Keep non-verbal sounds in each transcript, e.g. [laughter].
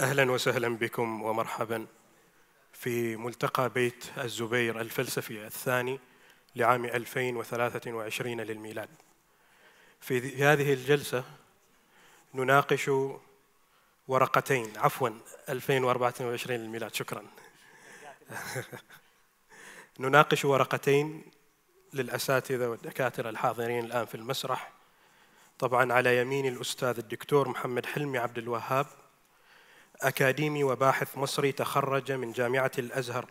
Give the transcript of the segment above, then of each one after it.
اهلا وسهلا بكم ومرحبا في ملتقى بيت الزبير الفلسفي الثاني لعام 2023 للميلاد. في هذه الجلسه نناقش ورقتين عفوا 2024 للميلاد شكرا. [laughs] نناقش ورقتين للاساتذه والدكاتره الحاضرين الان في المسرح. طبعا على يميني الاستاذ الدكتور محمد حلمي عبد الوهاب أكاديمي وباحث مصري تخرج من جامعة الأزهر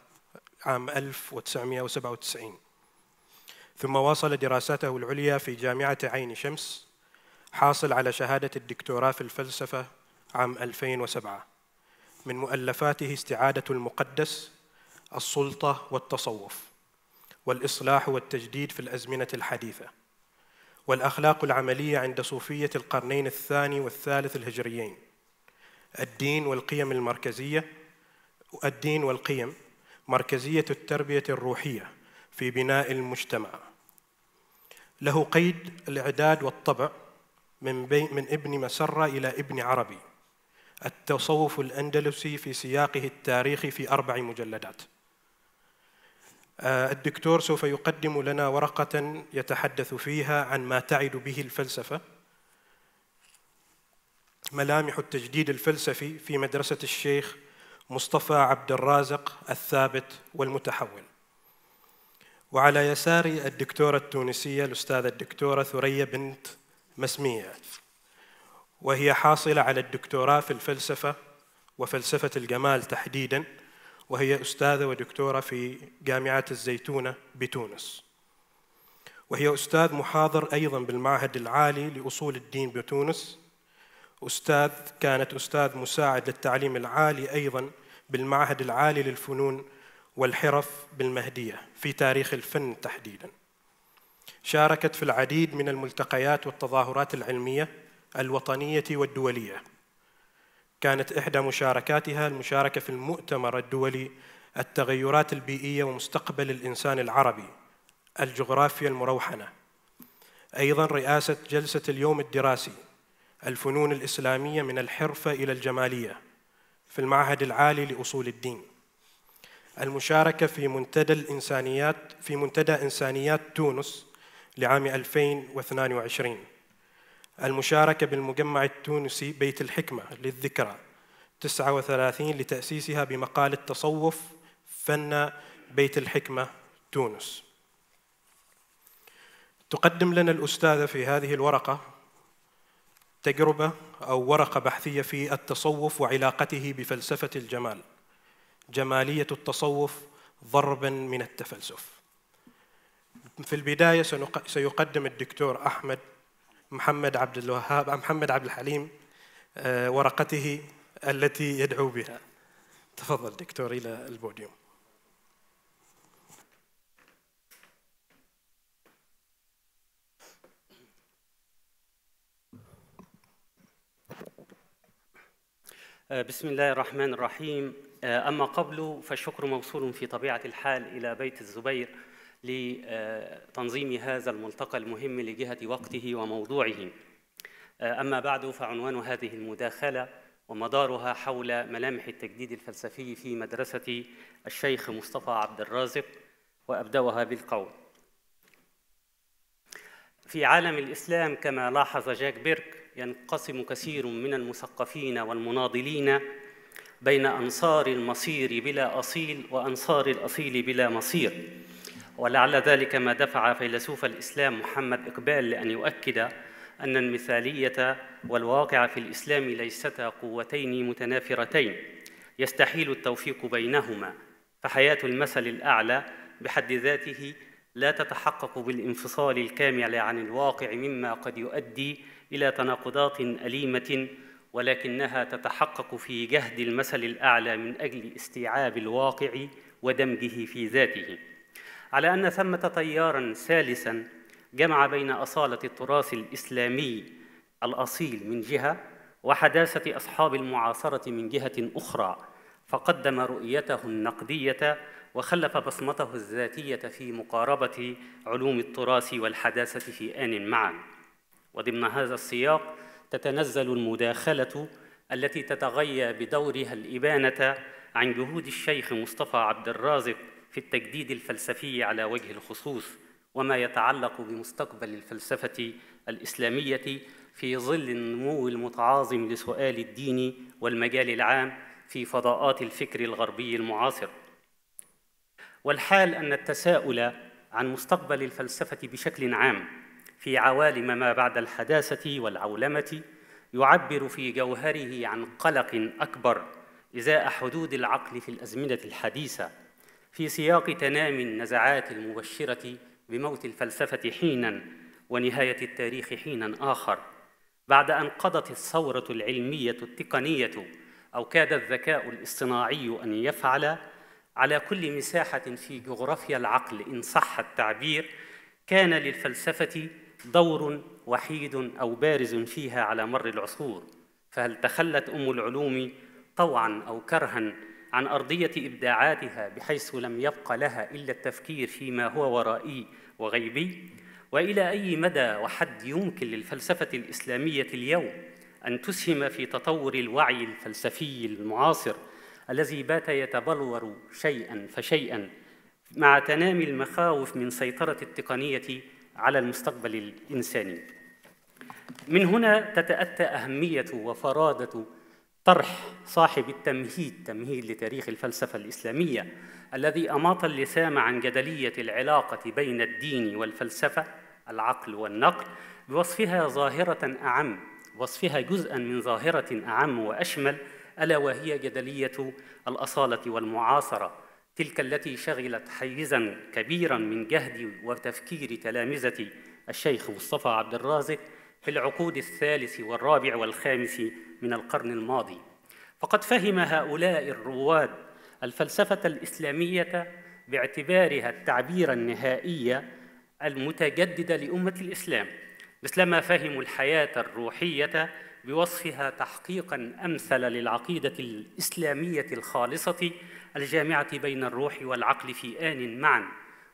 عام 1997 ثم واصل دراساته العليا في جامعة عين شمس حاصل على شهادة الدكتوراه في الفلسفة عام 2007 من مؤلفاته استعادة المقدس السلطة والتصوف والإصلاح والتجديد في الأزمنة الحديثة والأخلاق العملية عند صوفية القرنين الثاني والثالث الهجريين الدين والقيم المركزية الدين والقيم مركزية التربية الروحية في بناء المجتمع له قيد الإعداد والطبع من, بي من ابن مسرة إلى ابن عربي التصوف الأندلسي في سياقه التاريخي في أربع مجلدات آه، الدكتور سوف يقدم لنا ورقة يتحدث فيها عن ما تعد به الفلسفة ملامح التجديد الفلسفي في مدرسة الشيخ مصطفى عبد الرازق الثابت والمتحول وعلى يساري الدكتورة التونسية الأستاذة الدكتورة ثريا بنت مسمية وهي حاصلة على الدكتوراه في الفلسفة وفلسفة الجمال تحديدا وهي أستاذة ودكتورة في جامعة الزيتونة بتونس وهي أستاذ محاضر أيضا بالمعهد العالي لأصول الدين بتونس أستاذ كانت أستاذ مساعد للتعليم العالي أيضا بالمعهد العالي للفنون والحرف بالمهدية في تاريخ الفن تحديدا شاركت في العديد من الملتقيات والتظاهرات العلمية الوطنية والدولية كانت إحدى مشاركاتها المشاركة في المؤتمر الدولي التغيرات البيئية ومستقبل الإنسان العربي الجغرافيا المروحنة أيضا رئاسة جلسة اليوم الدراسي الفنون الإسلامية من الحرفة إلى الجمالية في المعهد العالي لأصول الدين المشاركة في منتدى الإنسانيات في منتدى إنسانيات تونس لعام 2022 المشاركة بالمجمع التونسي بيت الحكمة للذكرى 39 لتأسيسها بمقال التصوف فن بيت الحكمة تونس تقدم لنا الأستاذة في هذه الورقة تجربة أو ورقة بحثية في التصوف وعلاقته بفلسفة الجمال جمالية التصوف ضربا من التفلسف في البداية سيقدم الدكتور أحمد محمد عبد الوهاب محمد عبد الحليم آه، ورقته التي يدعو بها تفضل دكتور إلى البوديوم آه، بسم الله الرحمن الرحيم آه، أما قبل فالشكر موصول في طبيعة الحال إلى بيت الزبير لتنظيم هذا الملتقى المهم لجهة وقته وموضوعه آه، أما بعد فعنوان هذه المداخلة ومدارها حول ملامح التجديد الفلسفي في مدرسة الشيخ مصطفى عبد الرازق وأبدأها بالقول في عالم الإسلام كما لاحظ جاك بيرك ينقسم كثير من المثقفين والمناضلين بين أنصار المصير بلا أصيل وأنصار الأصيل بلا مصير ولعل ذلك ما دفع فيلسوف الإسلام محمد إقبال لأن يؤكد أن المثالية والواقع في الإسلام ليستا قوتين متنافرتين يستحيل التوفيق بينهما فحياة المثل الأعلى بحد ذاته لا تتحقق بالانفصال الكامل عن الواقع مما قد يؤدي إلى تناقضات أليمة ولكنها تتحقق في جهد المثل الأعلى من أجل استيعاب الواقع ودمجه في ذاته على أن ثمة تيارا ثالثا جمع بين أصالة التراث الإسلامي الأصيل من جهة وحداثة أصحاب المعاصرة من جهة أخرى فقدم رؤيته النقدية وخلف بصمته الذاتية في مقاربة علوم التراث والحداثة في آن معًا وضمن هذا السياق تتنزل المداخلة التي تتغيى بدورها الإبانة عن جهود الشيخ مصطفى عبد الرازق في التجديد الفلسفي على وجه الخصوص وما يتعلق بمستقبل الفلسفة الإسلامية في ظل النمو المتعاظم لسؤال الدين والمجال العام في فضاءات الفكر الغربي المعاصر والحال أن التساؤل عن مستقبل الفلسفة بشكل عام في عوالم ما بعد الحداثة والعولمة يعبر في جوهره عن قلق أكبر إزاء حدود العقل في الأزمنة الحديثة في سياق تنام النزعات المبشرة بموت الفلسفة حيناً ونهاية التاريخ حيناً آخر بعد أن قضت الثورة العلمية التقنية أو كاد الذكاء الاصطناعي أن يفعل على كل مساحة في جغرافيا العقل إن صح التعبير كان للفلسفة دور وحيد أو بارز فيها على مر العصور فهل تخلت أم العلوم طوعا أو كرها عن أرضية إبداعاتها بحيث لم يبق لها إلا التفكير فيما هو ورائي وغيبي وإلى أي مدى وحد يمكن للفلسفة الإسلامية اليوم أن تسهم في تطور الوعي الفلسفي المعاصر الذي بات يتبلور شيئا فشيئا مع تنامي المخاوف من سيطرة التقنية على المستقبل الإنساني من هنا تتأتى أهمية وفرادة طرح صاحب التمهيد تمهيد لتاريخ الفلسفة الإسلامية الذي أماط اللسام عن جدلية العلاقة بين الدين والفلسفة العقل والنقل بوصفها ظاهرة أعم وصفها جزءا من ظاهرة أعم وأشمل ألا وهي جدلية الأصالة والمعاصرة تلك التي شغلت حيزا كبيرا من جهدي وتفكير تلامذتي الشيخ مصطفى عبد الرازق في العقود الثالث والرابع والخامس من القرن الماضي فقد فهم هؤلاء الرواد الفلسفه الاسلاميه باعتبارها التعبير النهائي المتجدد لامه الاسلام مثلما فهموا الحياه الروحيه بوصفها تحقيقا امثل للعقيده الاسلاميه الخالصه الجامعة بين الروح والعقل في آن معا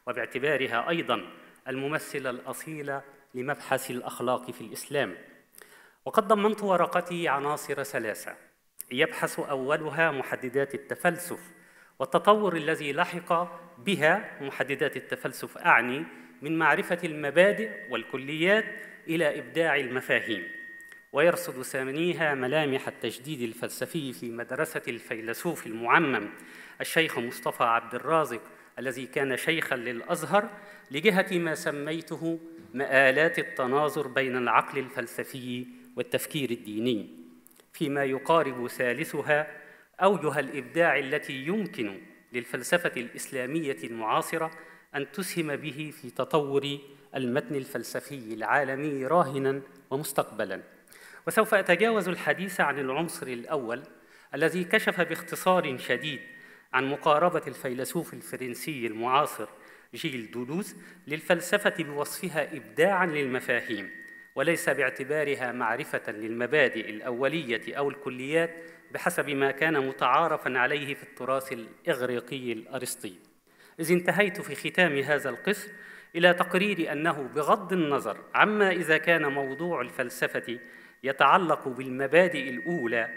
وباعتبارها أيضا الممثلة الأصيلة لمبحث الأخلاق في الإسلام وقد ضمنت ورقتي عناصر ثلاثة يبحث أولها محددات التفلسف والتطور الذي لحق بها محددات التفلسف أعني من معرفة المبادئ والكليات إلى إبداع المفاهيم ويرصد ثانيها ملامح التجديد الفلسفي في مدرسة الفيلسوف المعمم الشيخ مصطفى عبد الرازق الذي كان شيخا للازهر لجهه ما سميته مآلات التناظر بين العقل الفلسفي والتفكير الديني فيما يقارب ثالثها اوجه الابداع التي يمكن للفلسفه الاسلاميه المعاصره ان تسهم به في تطور المتن الفلسفي العالمي راهنا ومستقبلا وسوف اتجاوز الحديث عن العنصر الاول الذي كشف باختصار شديد عن مقاربة الفيلسوف الفرنسي المعاصر جيل دولوز للفلسفة بوصفها إبداعاً للمفاهيم وليس باعتبارها معرفة للمبادئ الأولية أو الكليات بحسب ما كان متعارفاً عليه في التراث الإغريقي الأرسطي إذ انتهيت في ختام هذا القسم إلى تقرير أنه بغض النظر عما إذا كان موضوع الفلسفة يتعلق بالمبادئ الأولى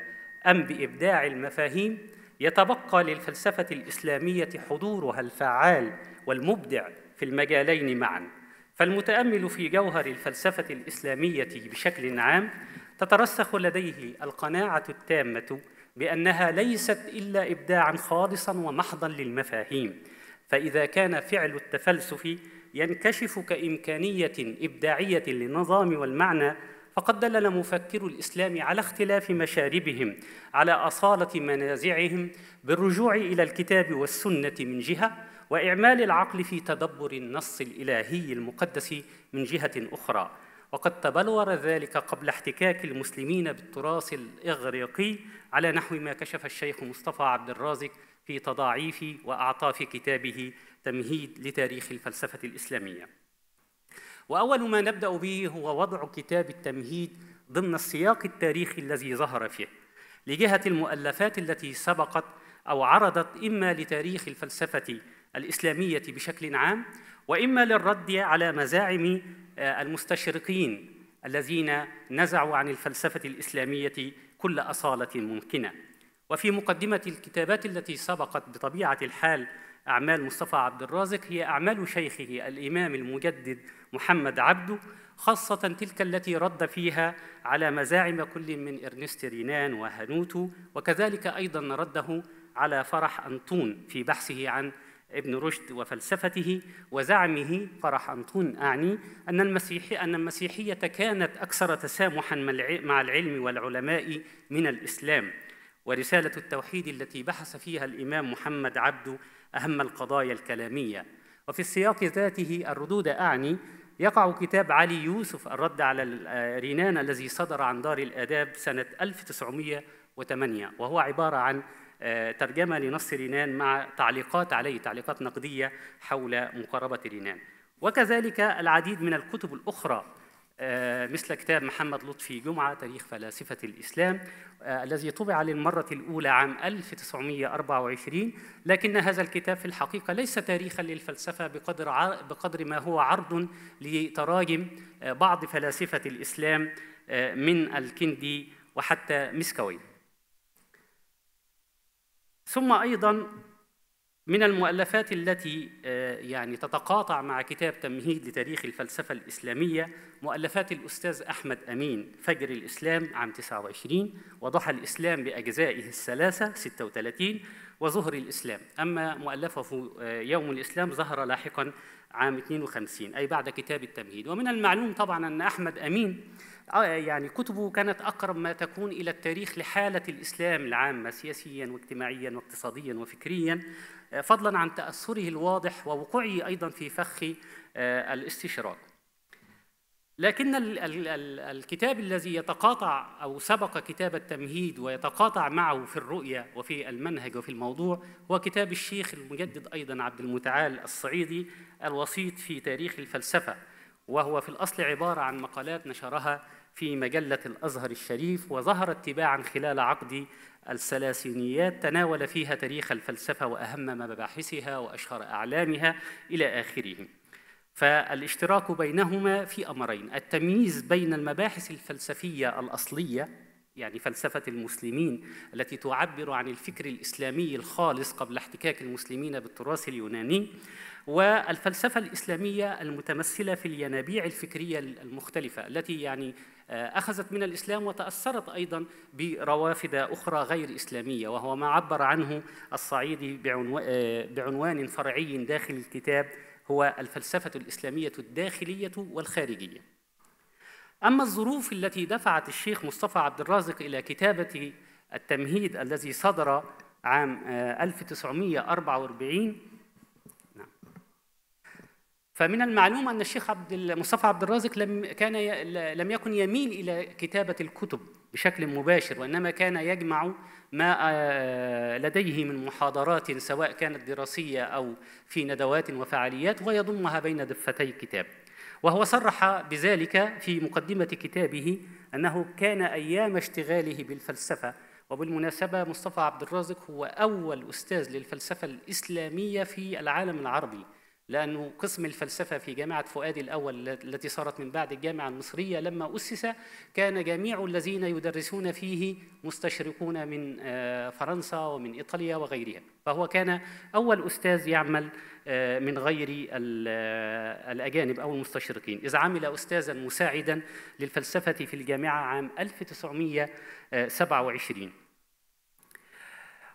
أم بإبداع المفاهيم يتبقى للفلسفة الإسلامية حضورها الفعال والمبدع في المجالين معا فالمتأمل في جوهر الفلسفة الإسلامية بشكل عام تترسخ لديه القناعة التامة بأنها ليست إلا إبداعا خالصا ومحضا للمفاهيم فإذا كان فعل التفلسف ينكشف كإمكانية إبداعية للنظام والمعنى فقد دلل مفكرو الإسلام على اختلاف مشاربهم على أصالة منازعهم بالرجوع إلى الكتاب والسنة من جهة وإعمال العقل في تدبر النص الإلهي المقدس من جهة أخرى وقد تبلور ذلك قبل احتكاك المسلمين بالتراث الإغريقي على نحو ما كشف الشيخ مصطفى عبد الرازق في تضاعيف وأعطاف كتابه تمهيد لتاريخ الفلسفة الإسلامية وأول ما نبدأ به هو وضع كتاب التمهيد ضمن السياق التاريخي الذي ظهر فيه لجهة المؤلفات التي سبقت أو عرضت إما لتاريخ الفلسفة الإسلامية بشكل عام وإما للرد على مزاعم آه، المستشرقين الذين نزعوا عن الفلسفة الإسلامية كل أصالة ممكنة وفي مقدمة الكتابات التي سبقت بطبيعة الحال أعمال مصطفى عبد الرازق هي أعمال شيخه الإمام المجدد محمد عبده خاصة تلك التي رد فيها على مزاعم كل من إرنست رينان وهانوتو وكذلك أيضا رده على فرح أنطون في بحثه عن ابن رشد وفلسفته وزعمه فرح أنطون أعني أن المسيحية أن المسيحية كانت أكثر تسامحا مع العلم والعلماء من الإسلام ورسالة التوحيد التي بحث فيها الإمام محمد عبده أهم القضايا الكلامية وفي السياق ذاته الردود أعني يقع كتاب علي يوسف الرد على آه، رينان الذي صدر عن دار الآداب سنة 1908 وهو عبارة عن آه، ترجمة لنص رينان مع تعليقات عليه تعليقات نقدية حول مقاربة رينان وكذلك العديد من الكتب الأخرى آه، مثل كتاب محمد لطفي جمعة تاريخ فلاسفة الإسلام آه، الذي طبع للمرة الأولى عام 1924 لكن هذا الكتاب في الحقيقة ليس تاريخا للفلسفة بقدر بقدر ما هو عرض لتراجم آه، بعض فلاسفة الإسلام من الكندي وحتى مسكوي ثم أيضا من المؤلفات التي آه، يعني تتقاطع مع كتاب تمهيد لتاريخ الفلسفة الإسلامية مؤلفات الأستاذ أحمد أمين فجر الإسلام عام 29 وضحى الإسلام بأجزائه الثلاثة 36 وظهر الإسلام أما مؤلفه آه، يوم الإسلام ظهر لاحقا عام 52 أي بعد كتاب التمهيد ومن المعلوم طبعا أن أحمد أمين آه، يعني كتبه كانت أقرب ما تكون إلى التاريخ لحالة الإسلام العامة سياسيا واجتماعيا واقتصاديا وفكريا فضلا عن تأثره الواضح ووقوعه أيضا في فخ آه، الاستشراق لكن الكتاب الذي يتقاطع أو سبق كتاب التمهيد ويتقاطع معه في الرؤية وفي المنهج وفي الموضوع هو كتاب الشيخ المجدد أيضا عبد المتعال الصعيدي الوسيط في تاريخ الفلسفة وهو في الأصل عبارة عن مقالات نشرها في مجلة الأزهر الشريف وظهرت تباعا خلال عقد الثلاثينيات تناول فيها تاريخ الفلسفة وأهم مباحثها وأشهر أعلامها إلى آخره فالاشتراك بينهما في أمرين التمييز بين المباحث الفلسفية الأصلية يعني فلسفة المسلمين التي تعبر عن الفكر الإسلامي الخالص قبل احتكاك المسلمين بالتراث اليوناني والفلسفة الإسلامية المتمثلة في الينابيع الفكرية المختلفة التي يعني آه، أخذت من الإسلام وتأثرت أيضا بروافد أخرى غير إسلامية وهو ما عبر عنه الصعيدي آه، بعنوان فرعي داخل الكتاب هو الفلسفة الإسلامية الداخلية والخارجية أما الظروف التي دفعت الشيخ مصطفى عبد الرازق إلى كتابة التمهيد الذي صدر عام 1944 آه، فمن المعلوم ان الشيخ عبد مصطفى عبد الرازق لم كان لم يكن يميل الى كتابه الكتب بشكل مباشر وانما كان يجمع ما آه، لديه من محاضرات سواء كانت دراسيه او في ندوات وفعاليات ويضمها بين دفتي الكتاب وهو صرح بذلك في مقدمه كتابه انه كان ايام اشتغاله بالفلسفه وبالمناسبه مصطفى عبد الرازق هو اول استاذ للفلسفه الاسلاميه في العالم العربي لأنه قسم الفلسفة في جامعة فؤاد الأول التي صارت من بعد الجامعة المصرية لما أسس كان جميع الذين يدرسون فيه مستشرقون من آه، فرنسا ومن إيطاليا وغيرها فهو كان أول أستاذ يعمل آه، من غير آه، الأجانب أو المستشرقين إذ عمل أستاذا مساعدا للفلسفة في الجامعة عام 1927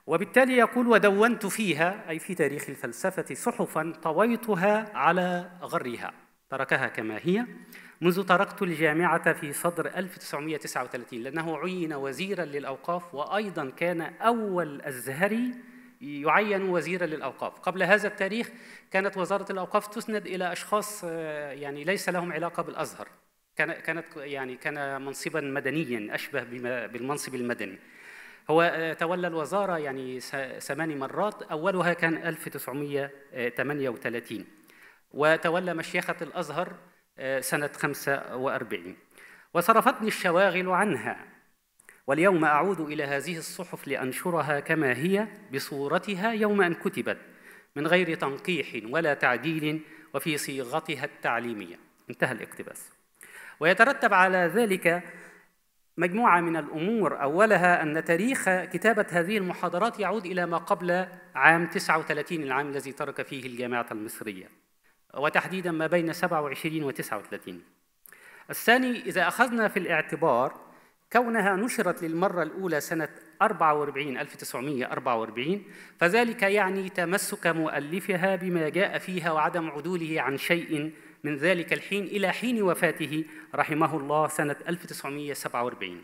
وبالتالي يقول ودونت فيها أي في تاريخ الفلسفة صحفا طويتها على غرها تركها كما هي منذ تركت الجامعة في صدر 1939 لأنه عين وزيرا للأوقاف وأيضا كان أول أزهري يعين وزيرا للأوقاف قبل هذا التاريخ كانت وزارة الأوقاف تسند إلى أشخاص آه، يعني ليس لهم علاقة بالأزهر كانت يعني كان منصبا مدنيا أشبه بالمنصب المدني هو آه، تولى الوزارة يعني ثماني مرات أولها كان 1938 وتولى مشيخة الأزهر آه، سنة 45 وصرفتني الشواغل عنها واليوم أعود إلى هذه الصحف لأنشرها كما هي بصورتها يوم أن كتبت من غير تنقيح ولا تعديل وفي صيغتها التعليمية انتهى الاقتباس ويترتب على ذلك مجموعة من الأمور أولها أن تاريخ كتابة هذه المحاضرات يعود إلى ما قبل عام 39 العام الذي ترك فيه الجامعة المصرية وتحديدا ما بين 27 و 39 الثاني إذا أخذنا في الاعتبار كونها نشرت للمرة الأولى سنة 44 1944 فذلك يعني تمسك مؤلفها بما جاء فيها وعدم عدوله عن شيء من ذلك الحين إلى حين وفاته رحمه الله سنة 1947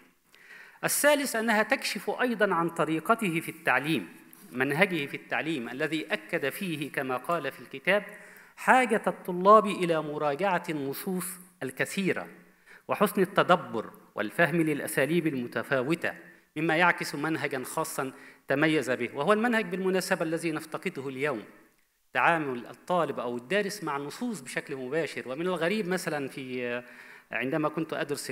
الثالث أنها تكشف أيضا عن طريقته في التعليم منهجه في التعليم الذي أكد فيه كما قال في الكتاب حاجة الطلاب إلى مراجعة النصوص الكثيرة وحسن التدبر والفهم للأساليب المتفاوتة مما يعكس منهجا خاصا تميز به وهو المنهج بالمناسبة الذي نفتقده اليوم تعامل الطالب أو الدارس مع النصوص بشكل مباشر ومن الغريب مثلا في عندما كنت أدرس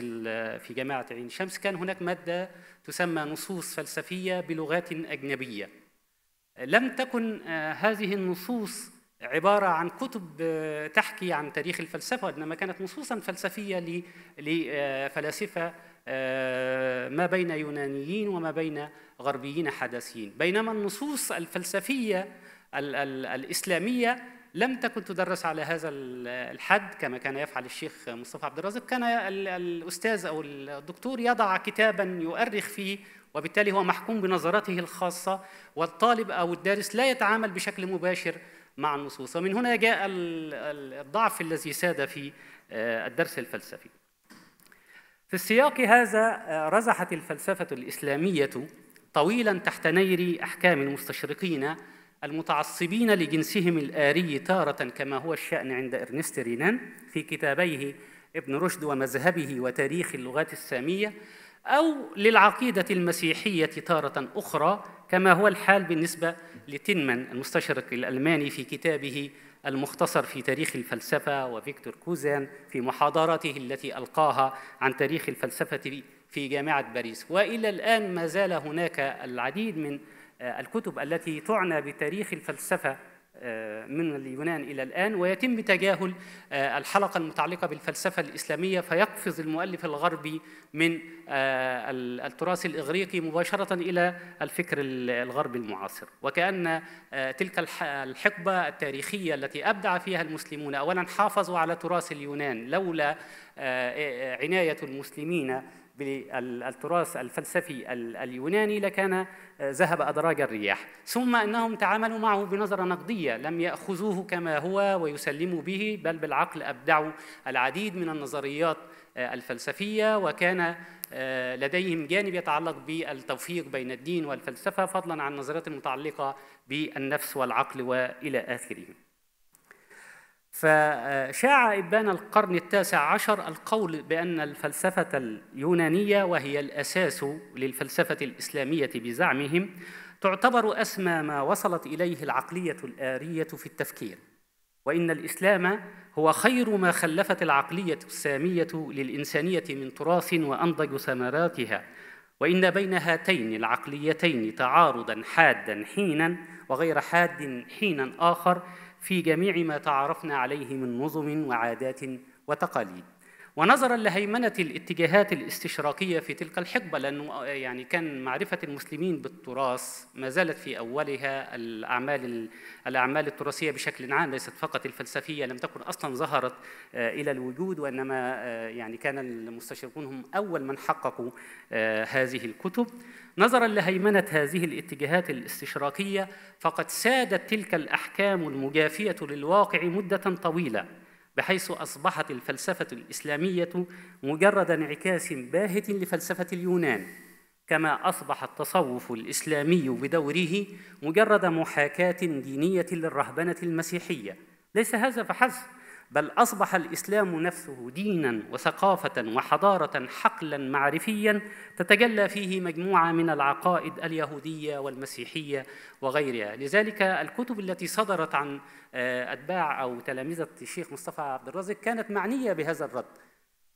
في جامعة عين شمس كان هناك مادة تسمى نصوص فلسفية بلغات أجنبية لم تكن آه، هذه النصوص عبارة عن كتب آه، تحكي عن تاريخ الفلسفة وإنما كانت نصوصا فلسفية لفلاسفة آه، ما بين يونانيين وما بين غربيين حداثيين بينما النصوص الفلسفية الـ الـ الإسلامية لم تكن تدرس على هذا الحد كما كان يفعل الشيخ مصطفى عبد الرازق كان الأستاذ أو الدكتور يضع كتابا يؤرخ فيه وبالتالي هو محكوم بنظرته الخاصة والطالب أو الدارس لا يتعامل بشكل مباشر مع النصوص ومن هنا جاء الضعف الذي ساد في آه، الدرس الفلسفي في السياق هذا آه، رزحت الفلسفة الإسلامية طويلا تحت نير أحكام المستشرقين المتعصبين لجنسهم الآري تارة كما هو الشأن عند إرنست رينان في كتابيه ابن رشد ومذهبه وتاريخ اللغات السامية أو للعقيدة المسيحية تارة أخرى كما هو الحال بالنسبة لتنمن المستشرق الألماني في كتابه المختصر في تاريخ الفلسفة وفيكتور كوزان في محاضراته التي ألقاها عن تاريخ الفلسفة في جامعة باريس وإلى الآن ما زال هناك العديد من آه، الكتب التي تعنى بتاريخ الفلسفة آه، من اليونان إلى الآن ويتم تجاهل آه، الحلقة المتعلقة بالفلسفة الإسلامية فيقفز المؤلف الغربي من التراث الإغريقي مباشرة إلى الفكر الغربي المعاصر وكأن تلك الحقبة التاريخية التي أبدع فيها المسلمون أولا حافظوا على تراث اليونان لولا عناية المسلمين بالتراث الفلسفي اليوناني لكان آه، ذهب أدراج الرياح ثم أنهم تعاملوا معه بنظرة نقدية لم يأخذوه كما هو ويسلموا به بل بالعقل أبدعوا العديد من النظريات آه، الفلسفية وكان آه، لديهم جانب يتعلق بالتوفيق بين الدين والفلسفة فضلا عن النظريات المتعلقة بالنفس والعقل وإلى آخره فشاع ابان القرن التاسع عشر القول بان الفلسفه اليونانيه وهي الاساس للفلسفه الاسلاميه بزعمهم تعتبر اسمى ما وصلت اليه العقليه الاريه في التفكير وان الاسلام هو خير ما خلفت العقليه الساميه للانسانيه من تراث وانضج ثمراتها وان بين هاتين العقليتين تعارضا حادا حينا وغير حاد حينا اخر في جميع ما تعرفنا عليه من نظم وعادات وتقاليد ونظرا لهيمنة الاتجاهات الاستشراقية في تلك الحقبة لأنه آه، يعني كان معرفة المسلمين بالتراث ما زالت في أولها الأعمال الأعمال التراثية بشكل عام ليست فقط الفلسفية لم تكن أصلا ظهرت آه، إلى الوجود وإنما آه، يعني كان المستشرقون هم أول من حققوا هذه الكتب نظرا لهيمنة هذه الاتجاهات الاستشراقية فقد سادت تلك الأحكام المجافية للواقع مدة طويلة بحيث أصبحت الفلسفة الإسلامية مجرد انعكاس باهت لفلسفة اليونان كما أصبح التصوف الإسلامي بدوره مجرد محاكاة دينية للرهبنة المسيحية ليس هذا فحسب بل أصبح الإسلام نفسه دينا وثقافة وحضارة حقلا معرفيا تتجلى فيه مجموعة من العقائد اليهودية والمسيحية وغيرها لذلك الكتب التي صدرت عن آه، أتباع أو تلامذة الشيخ مصطفى عبد الرازق كانت معنية بهذا الرد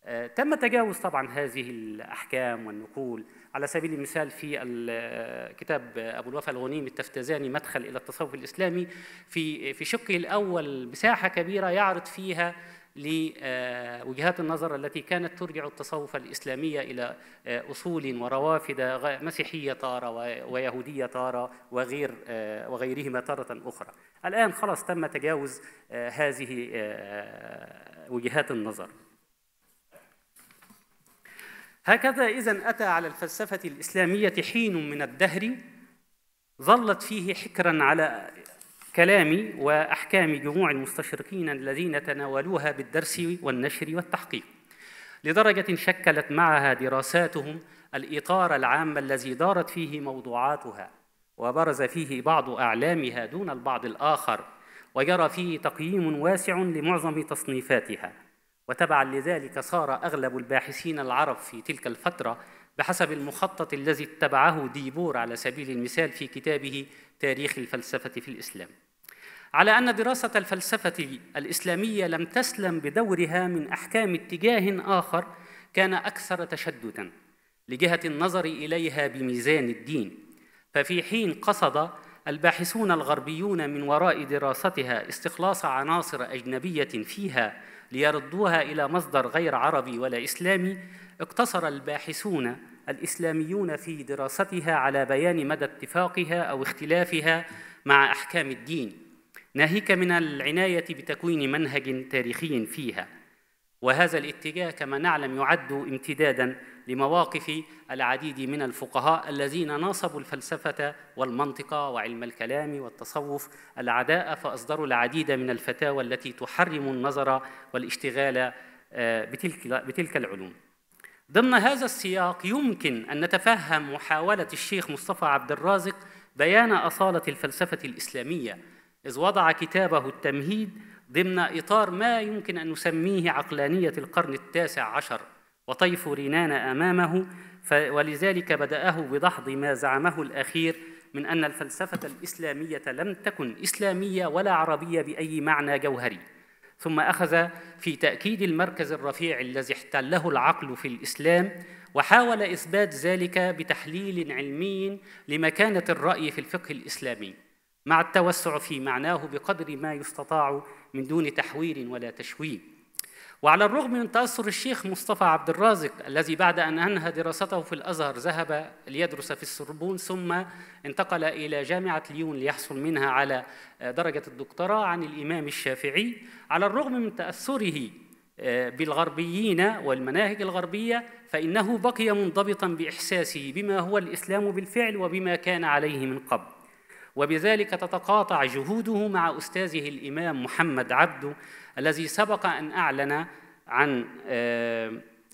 آه، تم تجاوز طبعا هذه الاحكام والنقول على سبيل المثال في آه، كتاب ابو الوفاء الغنيم التفتزاني مدخل الى التصوف الاسلامي في في شقه الاول مساحه كبيره يعرض فيها لوجهات النظر التي كانت ترجع التصوف الاسلامي إلى آه، أصول وروافد مسيحية تارة ويهودية تارة وغير وغيرهما تارة أخرى الآن خلاص تم تجاوز هذه وجهات النظر هكذا إذا أتى على الفلسفة الإسلامية حين من الدهر ظلت فيه حكرا على كلام وأحكام جموع المستشرقين الذين تناولوها بالدرس والنشر والتحقيق لدرجة شكلت معها دراساتهم الإطار العام الذي دارت فيه موضوعاتها وبرز فيه بعض أعلامها دون البعض الآخر وجرى فيه تقييم واسع لمعظم تصنيفاتها وتبعا لذلك صار أغلب الباحثين العرب في تلك الفترة بحسب المخطط الذي اتبعه ديبور على سبيل المثال في كتابه تاريخ الفلسفة في الإسلام على أن دراسة الفلسفة الإسلامية لم تسلم بدورها من أحكام اتجاه آخر كان أكثر تشدداً لجهة النظر إليها بميزان الدين ففي حين قصد الباحثون الغربيون من وراء دراستها استخلاص عناصر أجنبية فيها ليردوها إلى مصدر غير عربي ولا إسلامي اقتصر الباحثون الإسلاميون في دراستها على بيان مدى اتفاقها أو اختلافها مع أحكام الدين ناهيك من العناية بتكوين منهج تاريخي فيها وهذا الاتجاه كما نعلم يعد امتدادا لمواقف العديد من الفقهاء الذين ناصبوا الفلسفة والمنطقة وعلم الكلام والتصوف العداء فأصدروا العديد من الفتاوى التي تحرم النظر والاشتغال آه، بتلك, بتلك العلوم ضمن هذا السياق يمكن أن نتفهم محاولة الشيخ مصطفى عبد الرازق بيان أصالة الفلسفة الإسلامية إذ وضع كتابه التمهيد ضمن إطار ما يمكن أن نسميه عقلانية القرن التاسع عشر وطيف رنان أمامه ولذلك بدأه بدحض ما زعمه الأخير من أن الفلسفة الإسلامية لم تكن إسلامية ولا عربية بأي معنى جوهري ثم أخذ في تأكيد المركز الرفيع الذي احتله العقل في الإسلام وحاول إثبات ذلك بتحليل علمي لمكانة الرأي في الفقه الإسلامي مع التوسع في معناه بقدر ما يستطاع من دون تحوير ولا تشويه وعلى الرغم من تأثر الشيخ مصطفى عبد الرازق الذي بعد أن أنهى دراسته في الأزهر ذهب ليدرس في السربون ثم انتقل إلى جامعة ليون ليحصل منها على درجة الدكتوراه عن الإمام الشافعي على الرغم من تأثره آه، بالغربيين والمناهج الغربية فإنه بقي منضبطا بإحساسه بما هو الإسلام بالفعل وبما كان عليه من قبل وبذلك تتقاطع جهوده مع أستاذه الإمام محمد عبده الذي سبق أن أعلن عن آه،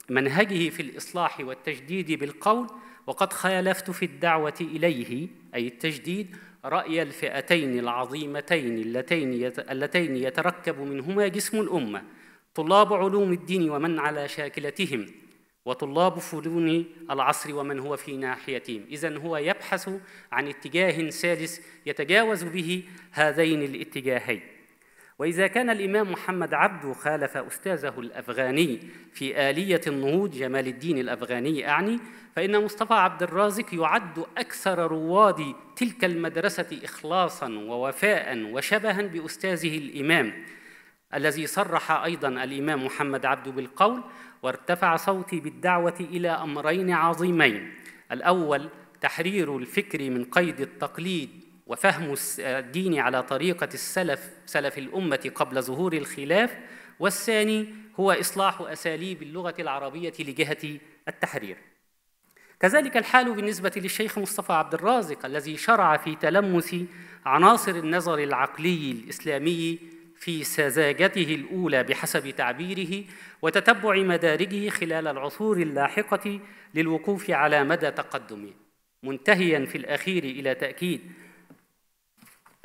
منهجه في الإصلاح والتجديد بالقول وقد خالفت في الدعوة إليه أي التجديد رأي الفئتين العظيمتين اللتين اللتين يتركب منهما جسم الأمة طلاب علوم الدين ومن على شاكلتهم وطلاب فنون العصر ومن هو في ناحيتهم إذا هو يبحث عن اتجاه سادس يتجاوز به هذين الاتجاهين وإذا كان الإمام محمد عبده خالف أستاذه الأفغاني في آلية النهوض جمال الدين الأفغاني أعني فإن مصطفى عبد الرازق يعد أكثر رواد تلك المدرسة إخلاصا ووفاء وشبها بأستاذه الإمام الذي صرح أيضا الإمام محمد عبده بالقول وارتفع صوتي بالدعوة إلى أمرين عظيمين الأول تحرير الفكر من قيد التقليد وفهم الدين على طريقة السلف سلف الأمة قبل ظهور الخلاف والثاني هو إصلاح أساليب اللغة العربية لجهة التحرير كذلك الحال بالنسبة للشيخ مصطفى عبد الرازق الذي شرع في تلمس عناصر النظر العقلي الإسلامي في سذاجته الأولى بحسب تعبيره وتتبع مدارجه خلال العصور اللاحقة للوقوف على مدى تقدمه منتهيا في الأخير إلى تأكيد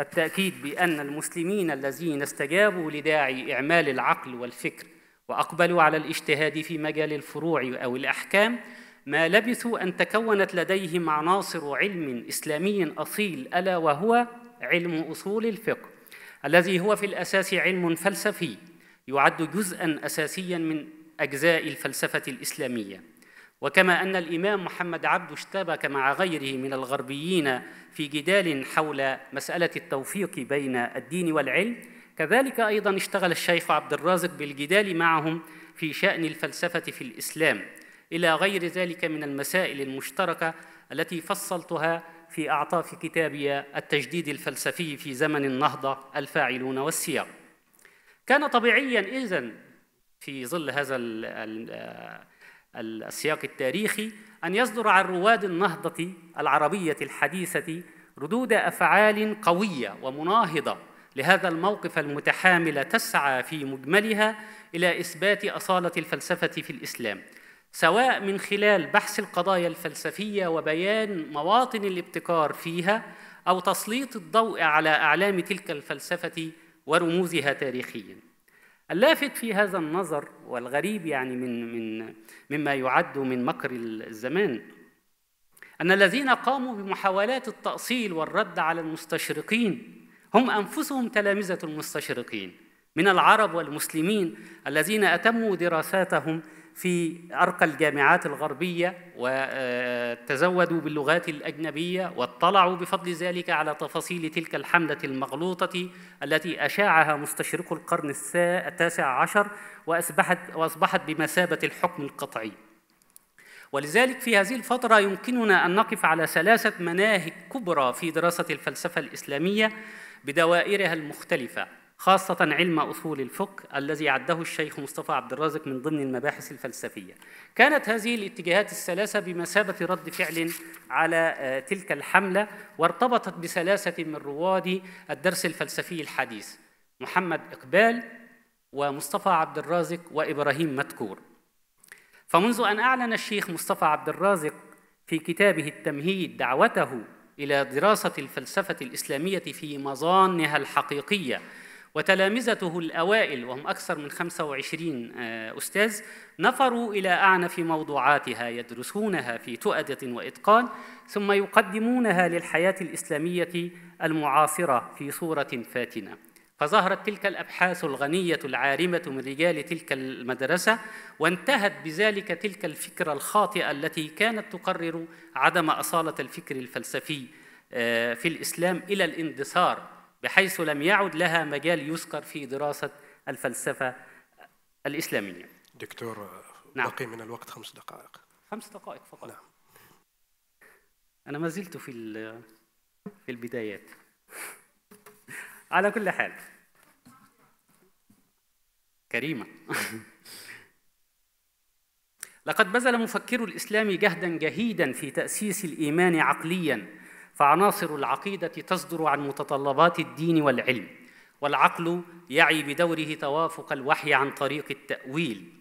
التأكيد بأن المسلمين الذين استجابوا لداعي إعمال العقل والفكر وأقبلوا على الاجتهاد في مجال الفروع أو الأحكام ما لبثوا أن تكونت لديهم عناصر علم إسلامي أصيل ألا وهو علم أصول الفقه الذي هو في الأساس علم فلسفي يعد جزءا أساسيا من أجزاء الفلسفة الإسلامية وكما أن الإمام محمد عبده اشتبك مع غيره من الغربيين في جدال حول مسألة التوفيق بين الدين والعلم كذلك أيضا اشتغل الشيخ عبد الرازق بالجدال معهم في شأن الفلسفة في الإسلام إلى غير ذلك من المسائل المشتركة التي فصلتها في أعطاف كتابي التجديد الفلسفي في زمن النهضة الفاعلون والسياق كان طبيعيا إذن في ظل هذا السياق التاريخي أن يصدر عن رواد النهضة العربية الحديثة ردود أفعال قوية ومناهضة لهذا الموقف المتحامل تسعى في مجملها إلى إثبات أصالة الفلسفة في الإسلام سواء من خلال بحث القضايا الفلسفية وبيان مواطن الابتكار فيها أو تسليط الضوء على أعلام تلك الفلسفة ورموزها تاريخياً اللافت في هذا النظر والغريب يعني من من مما يعد من مكر الزمان أن الذين قاموا بمحاولات التأصيل والرد على المستشرقين هم أنفسهم تلامذة المستشرقين من العرب والمسلمين الذين أتموا دراساتهم في أرقى الجامعات الغربية وتزودوا باللغات الأجنبية واطلعوا بفضل ذلك على تفاصيل تلك الحملة المغلوطة التي أشاعها مستشرقو القرن التاسع عشر وأصبحت, وأصبحت بمثابة الحكم القطعي ولذلك في هذه الفترة يمكننا أن نقف على ثلاثة مناهج كبرى في دراسة الفلسفة الإسلامية بدوائرها المختلفة خاصة علم أصول الفقه الذي عده الشيخ مصطفى عبد الرازق من ضمن المباحث الفلسفية. كانت هذه الاتجاهات الثلاثة بمثابة رد فعل على آه، تلك الحملة وارتبطت بثلاثة من رواد الدرس الفلسفي الحديث محمد إقبال ومصطفى عبد الرازق وإبراهيم مدكور. فمنذ أن أعلن الشيخ مصطفى عبد الرازق في كتابه التمهيد دعوته إلى دراسة الفلسفة الإسلامية في مظانها الحقيقية وتلامذته الأوائل وهم أكثر من 25 آه، أستاذ نفروا إلى أعنف موضوعاتها يدرسونها في تؤدة وإتقان ثم يقدمونها للحياة الإسلامية المعاصرة في صورة فاتنة فظهرت تلك الابحاث الغنيه العارمه من رجال تلك المدرسه وانتهت بذلك تلك الفكره الخاطئه التي كانت تقرر عدم اصاله الفكر الفلسفي آه، في الاسلام الى الاندثار بحيث لم يعد لها مجال يذكر في دراسة الفلسفة الإسلامية دكتور نعم. بقي من الوقت خمس دقائق خمس دقائق فقط نعم أنا ما زلت في في البدايات [laughs] على كل حال كريمة [laughs] لقد بذل مفكر الإسلام جهدا جهيدا في تأسيس الإيمان عقليا فعناصر العقيدة تصدر عن متطلبات الدين والعلم والعقل يعي بدوره توافق الوحي عن طريق التأويل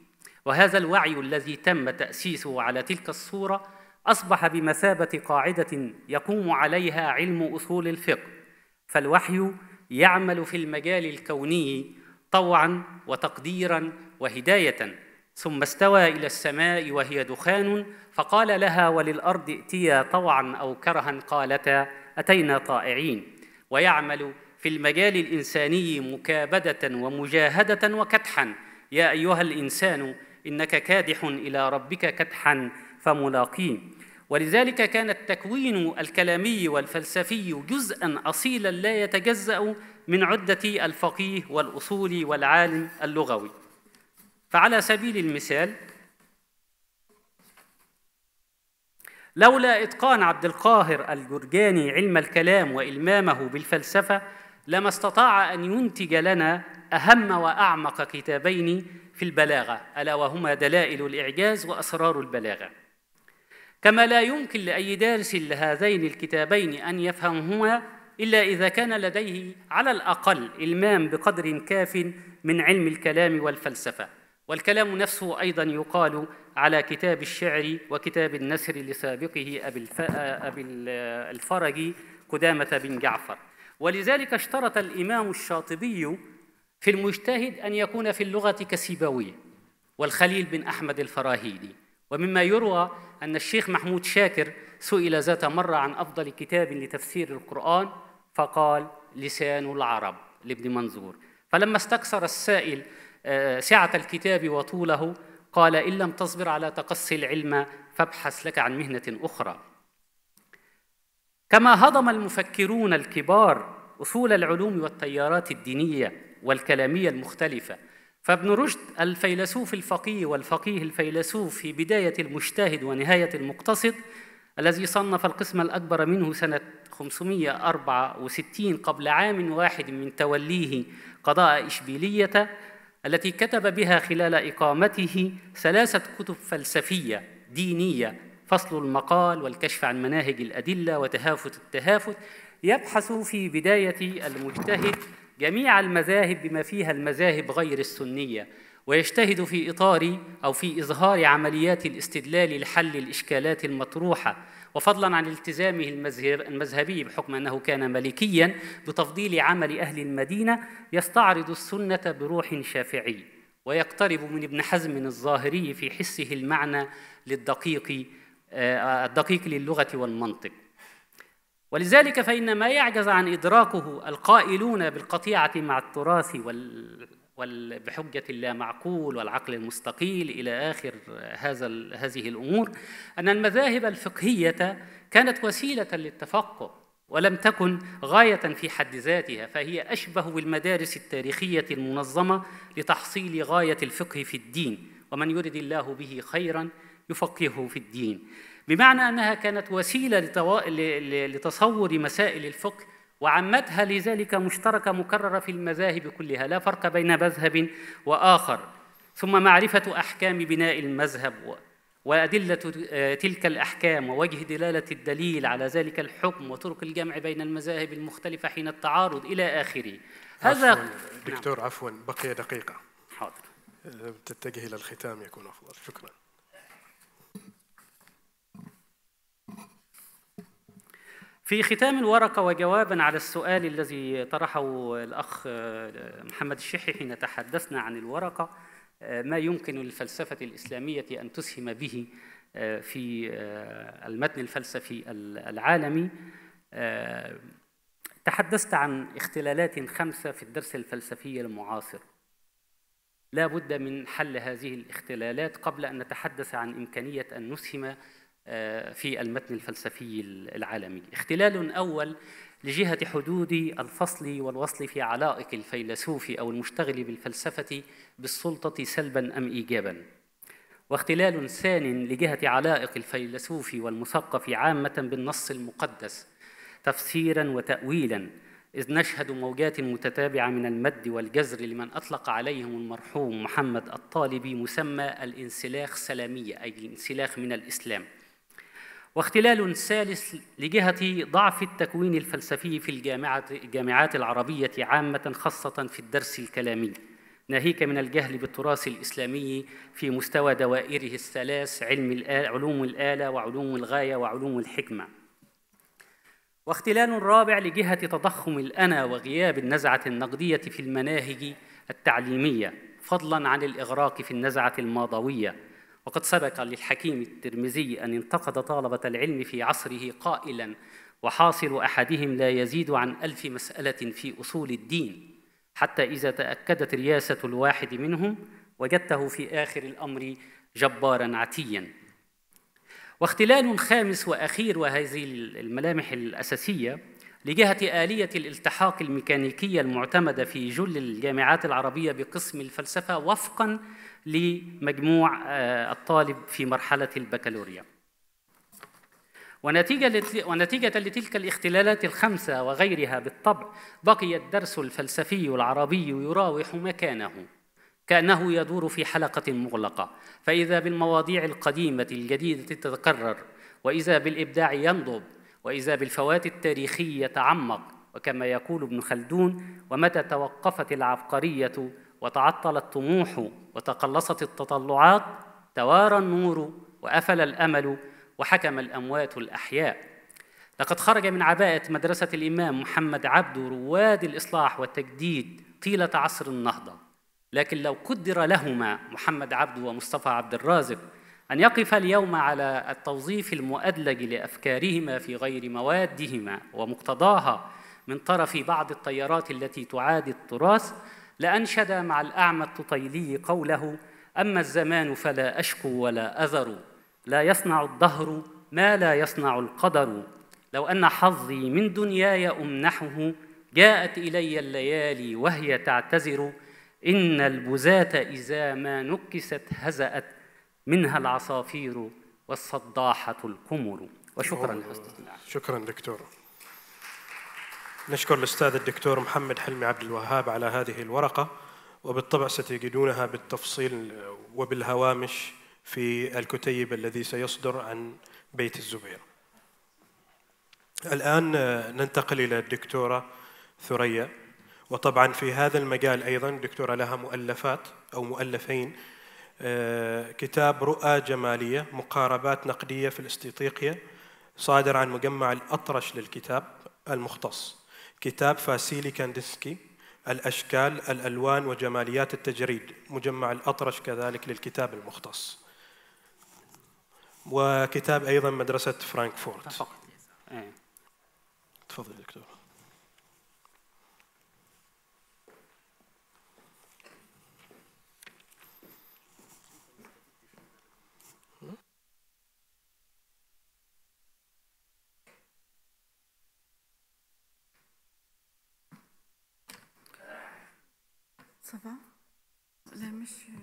وهذا الوعي الذي تم تأسيسه على تلك الصورة أصبح بمثابة قاعدة يقوم عليها علم أصول الفقه فالوحي يعمل في المجال الكوني طوعا وتقديرا وهداية ثم استوى إلى السماء وهي دخان فقال لها وللأرض ائتيا طوعا أو كرها قالتا أتينا طائعين ويعمل في المجال الإنساني مكابدة ومجاهدة وكدحا يا أيها الإنسان إنك كادح إلى ربك كدحا فملاقين ولذلك كان التكوين الكلامي والفلسفي جزءا اصيلا لا يتجزا من عده الفقيه والاصول والعالم اللغوي فعلى سبيل المثال لولا إتقان عبد القاهر الجرجاني علم الكلام وإلمامه بالفلسفة لما استطاع أن ينتج لنا أهم وأعمق كتابين في البلاغة ألا وهما دلائل الإعجاز وأسرار البلاغة كما لا يمكن لأي دارس لهذين الكتابين أن يفهمهما إلا إذا كان لديه على الأقل إلمام بقدر كاف من علم الكلام والفلسفة والكلام نفسه أيضا يقال على كتاب الشعر وكتاب النسر لسابقه أبي الفرج قدامة بن جعفر ولذلك اشترط الإمام الشاطبي في المجتهد أن يكون في اللغة كسيبوي والخليل بن أحمد الفراهيدي ومما يروى أن الشيخ محمود شاكر سئل ذات مرة عن أفضل كتاب لتفسير القرآن فقال لسان العرب لابن منظور فلما استكثر السائل سعة الكتاب وطوله قال إن لم تصبر على تقصي العلم فابحث لك عن مهنة أخرى كما هضم المفكرون الكبار أصول العلوم والتيارات الدينية والكلامية المختلفة فابن رشد الفيلسوف الفقيه والفقيه الفيلسوف في بداية المجتهد ونهاية المقتصد الذي صنف القسم الأكبر منه سنة 564 قبل عام واحد من توليه قضاء إشبيلية التي كتب بها خلال إقامته ثلاثة كتب فلسفية دينية فصل المقال والكشف عن مناهج الأدلة وتهافت التهافت يبحث في بداية المجتهد جميع المذاهب بما فيها المذاهب غير السنية ويجتهد في إطار أو في إظهار عمليات الاستدلال لحل الإشكالات المطروحة وفضلا عن التزامه المذهبي بحكم أنه كان ملكيا بتفضيل عمل أهل المدينة يستعرض السنة بروح شافعي ويقترب من ابن حزم الظاهري في حسه المعنى للدقيق آه، الدقيق للغة والمنطق ولذلك فإن ما يعجز عن إدراكه القائلون بالقطيعة مع التراث وال وبحجة معقول والعقل المستقيل إلى آخر هذا هذه الأمور أن المذاهب الفقهية كانت وسيلة للتفقه ولم تكن غاية في حد ذاتها فهي أشبه بالمدارس التاريخية المنظمة لتحصيل غاية الفقه في الدين ومن يرد الله به خيرا يفقهه في الدين بمعنى أنها كانت وسيلة لتصور مسائل الفقه وعمتها لذلك مشتركة مكررة في المذاهب كلها لا فرق بين مذهب وآخر ثم معرفة أحكام بناء المذهب وأدلة تلك الأحكام ووجه دلالة الدليل على ذلك الحكم وطرق الجمع بين المذاهب المختلفة حين التعارض إلى آخره هذا عفواً نعم. دكتور عفوا بقي دقيقة حاضر تتجه إلى الختام يكون أفضل شكرا في ختام الورقة وجوابا على السؤال الذي طرحه الأخ آه، محمد الشحي حين تحدثنا عن الورقة آه، ما يمكن للفلسفة الإسلامية أن تسهم به آه، في المتن الفلسفي العالمي تحدثت عن اختلالات خمسة في الدرس الفلسفي المعاصر لا بد من حل هذه الاختلالات قبل أن نتحدث عن إمكانية أن نسهم آه، في المتن الفلسفي العالمي اختلال أول لجهة حدود الفصل والوصل في علائق الفيلسوف أو المشتغل بالفلسفة بالسلطة سلبا أم إيجابا واختلال ثان لجهة علائق الفيلسوف والمثقف عامة بالنص المقدس تفسيرا وتأويلا إذ نشهد موجات متتابعة من المد والجزر لمن أطلق عليهم المرحوم محمد الطالبي مسمى الانسلاخ سلامية أي الانسلاخ من الإسلام واختلال ثالث لجهة ضعف التكوين الفلسفي في الجامعة الجامعات العربية عامة خاصة في الدرس الكلامي ناهيك من الجهل بالتراث الإسلامي في مستوى دوائره الثلاث علم علوم الآلة وعلوم الغاية وعلوم الحكمة واختلال رابع لجهة تضخم الأنا وغياب النزعة النقدية في المناهج التعليمية فضلا عن الإغراق في النزعة الماضوية وقد سبق للحكيم الترمذي أن انتقد طالبة العلم في عصره قائلا وحاصل أحدهم لا يزيد عن ألف مسألة في أصول الدين حتى إذا تأكدت رياسة الواحد منهم وجدته في آخر الأمر جبارا عتيا واختلال خامس وأخير وهذه الملامح الأساسية لجهة آلية الالتحاق الميكانيكية المعتمدة في جل الجامعات العربية بقسم الفلسفة وفقاً لمجموع آه، الطالب في مرحلة البكالوريا ونتيجة, ونتيجة لتلك الاختلالات الخمسة وغيرها بالطبع بقي الدرس الفلسفي العربي يراوح مكانه كأنه يدور في حلقة مغلقة فإذا بالمواضيع القديمة الجديدة تتكرر وإذا بالإبداع ينضب وإذا بالفوات التاريخي يتعمق وكما يقول ابن خلدون ومتى توقفت العبقرية وتعطل الطموح وتقلصت التطلعات توارى النور وافل الامل وحكم الاموات الاحياء لقد خرج من عباءه مدرسه الامام محمد عبده رواد الاصلاح والتجديد طيله عصر النهضه لكن لو قدر لهما محمد عبده ومصطفى عبد الرازق ان يقف اليوم على التوظيف المؤدلج لافكارهما في غير موادهما ومقتضاها من طرف بعض التيارات التي تعادي التراث لأنشد مع الأعمى الططيلي قوله أما الزمان فلا أشكو ولا أذر لا يصنع الدهر ما لا يصنع القدر لو أن حظي من دنياي أمنحه جاءت إلي الليالي وهي تعتذر إن البزاة إذا ما نكست هزأت منها العصافير والصداحة القمر وشكرا نعم. شكرا دكتور نشكر الأستاذ الدكتور محمد حلمي عبد الوهاب على هذه الورقة وبالطبع ستجدونها بالتفصيل وبالهوامش في الكتيب الذي سيصدر عن بيت الزبير الآن ننتقل إلى الدكتورة ثريا وطبعا في هذا المجال أيضا الدكتورة لها مؤلفات أو مؤلفين آه، كتاب رؤى جمالية مقاربات نقدية في الاستيطيقية صادر عن مجمع الأطرش للكتاب المختص كتاب فاسيلي كاندسكي الأشكال الألوان وجماليات التجريد مجمع الأطرش كذلك للكتاب المختص وكتاب أيضا مدرسة فرانكفورت تفضل إيه. دكتور Ça va لا monsieur.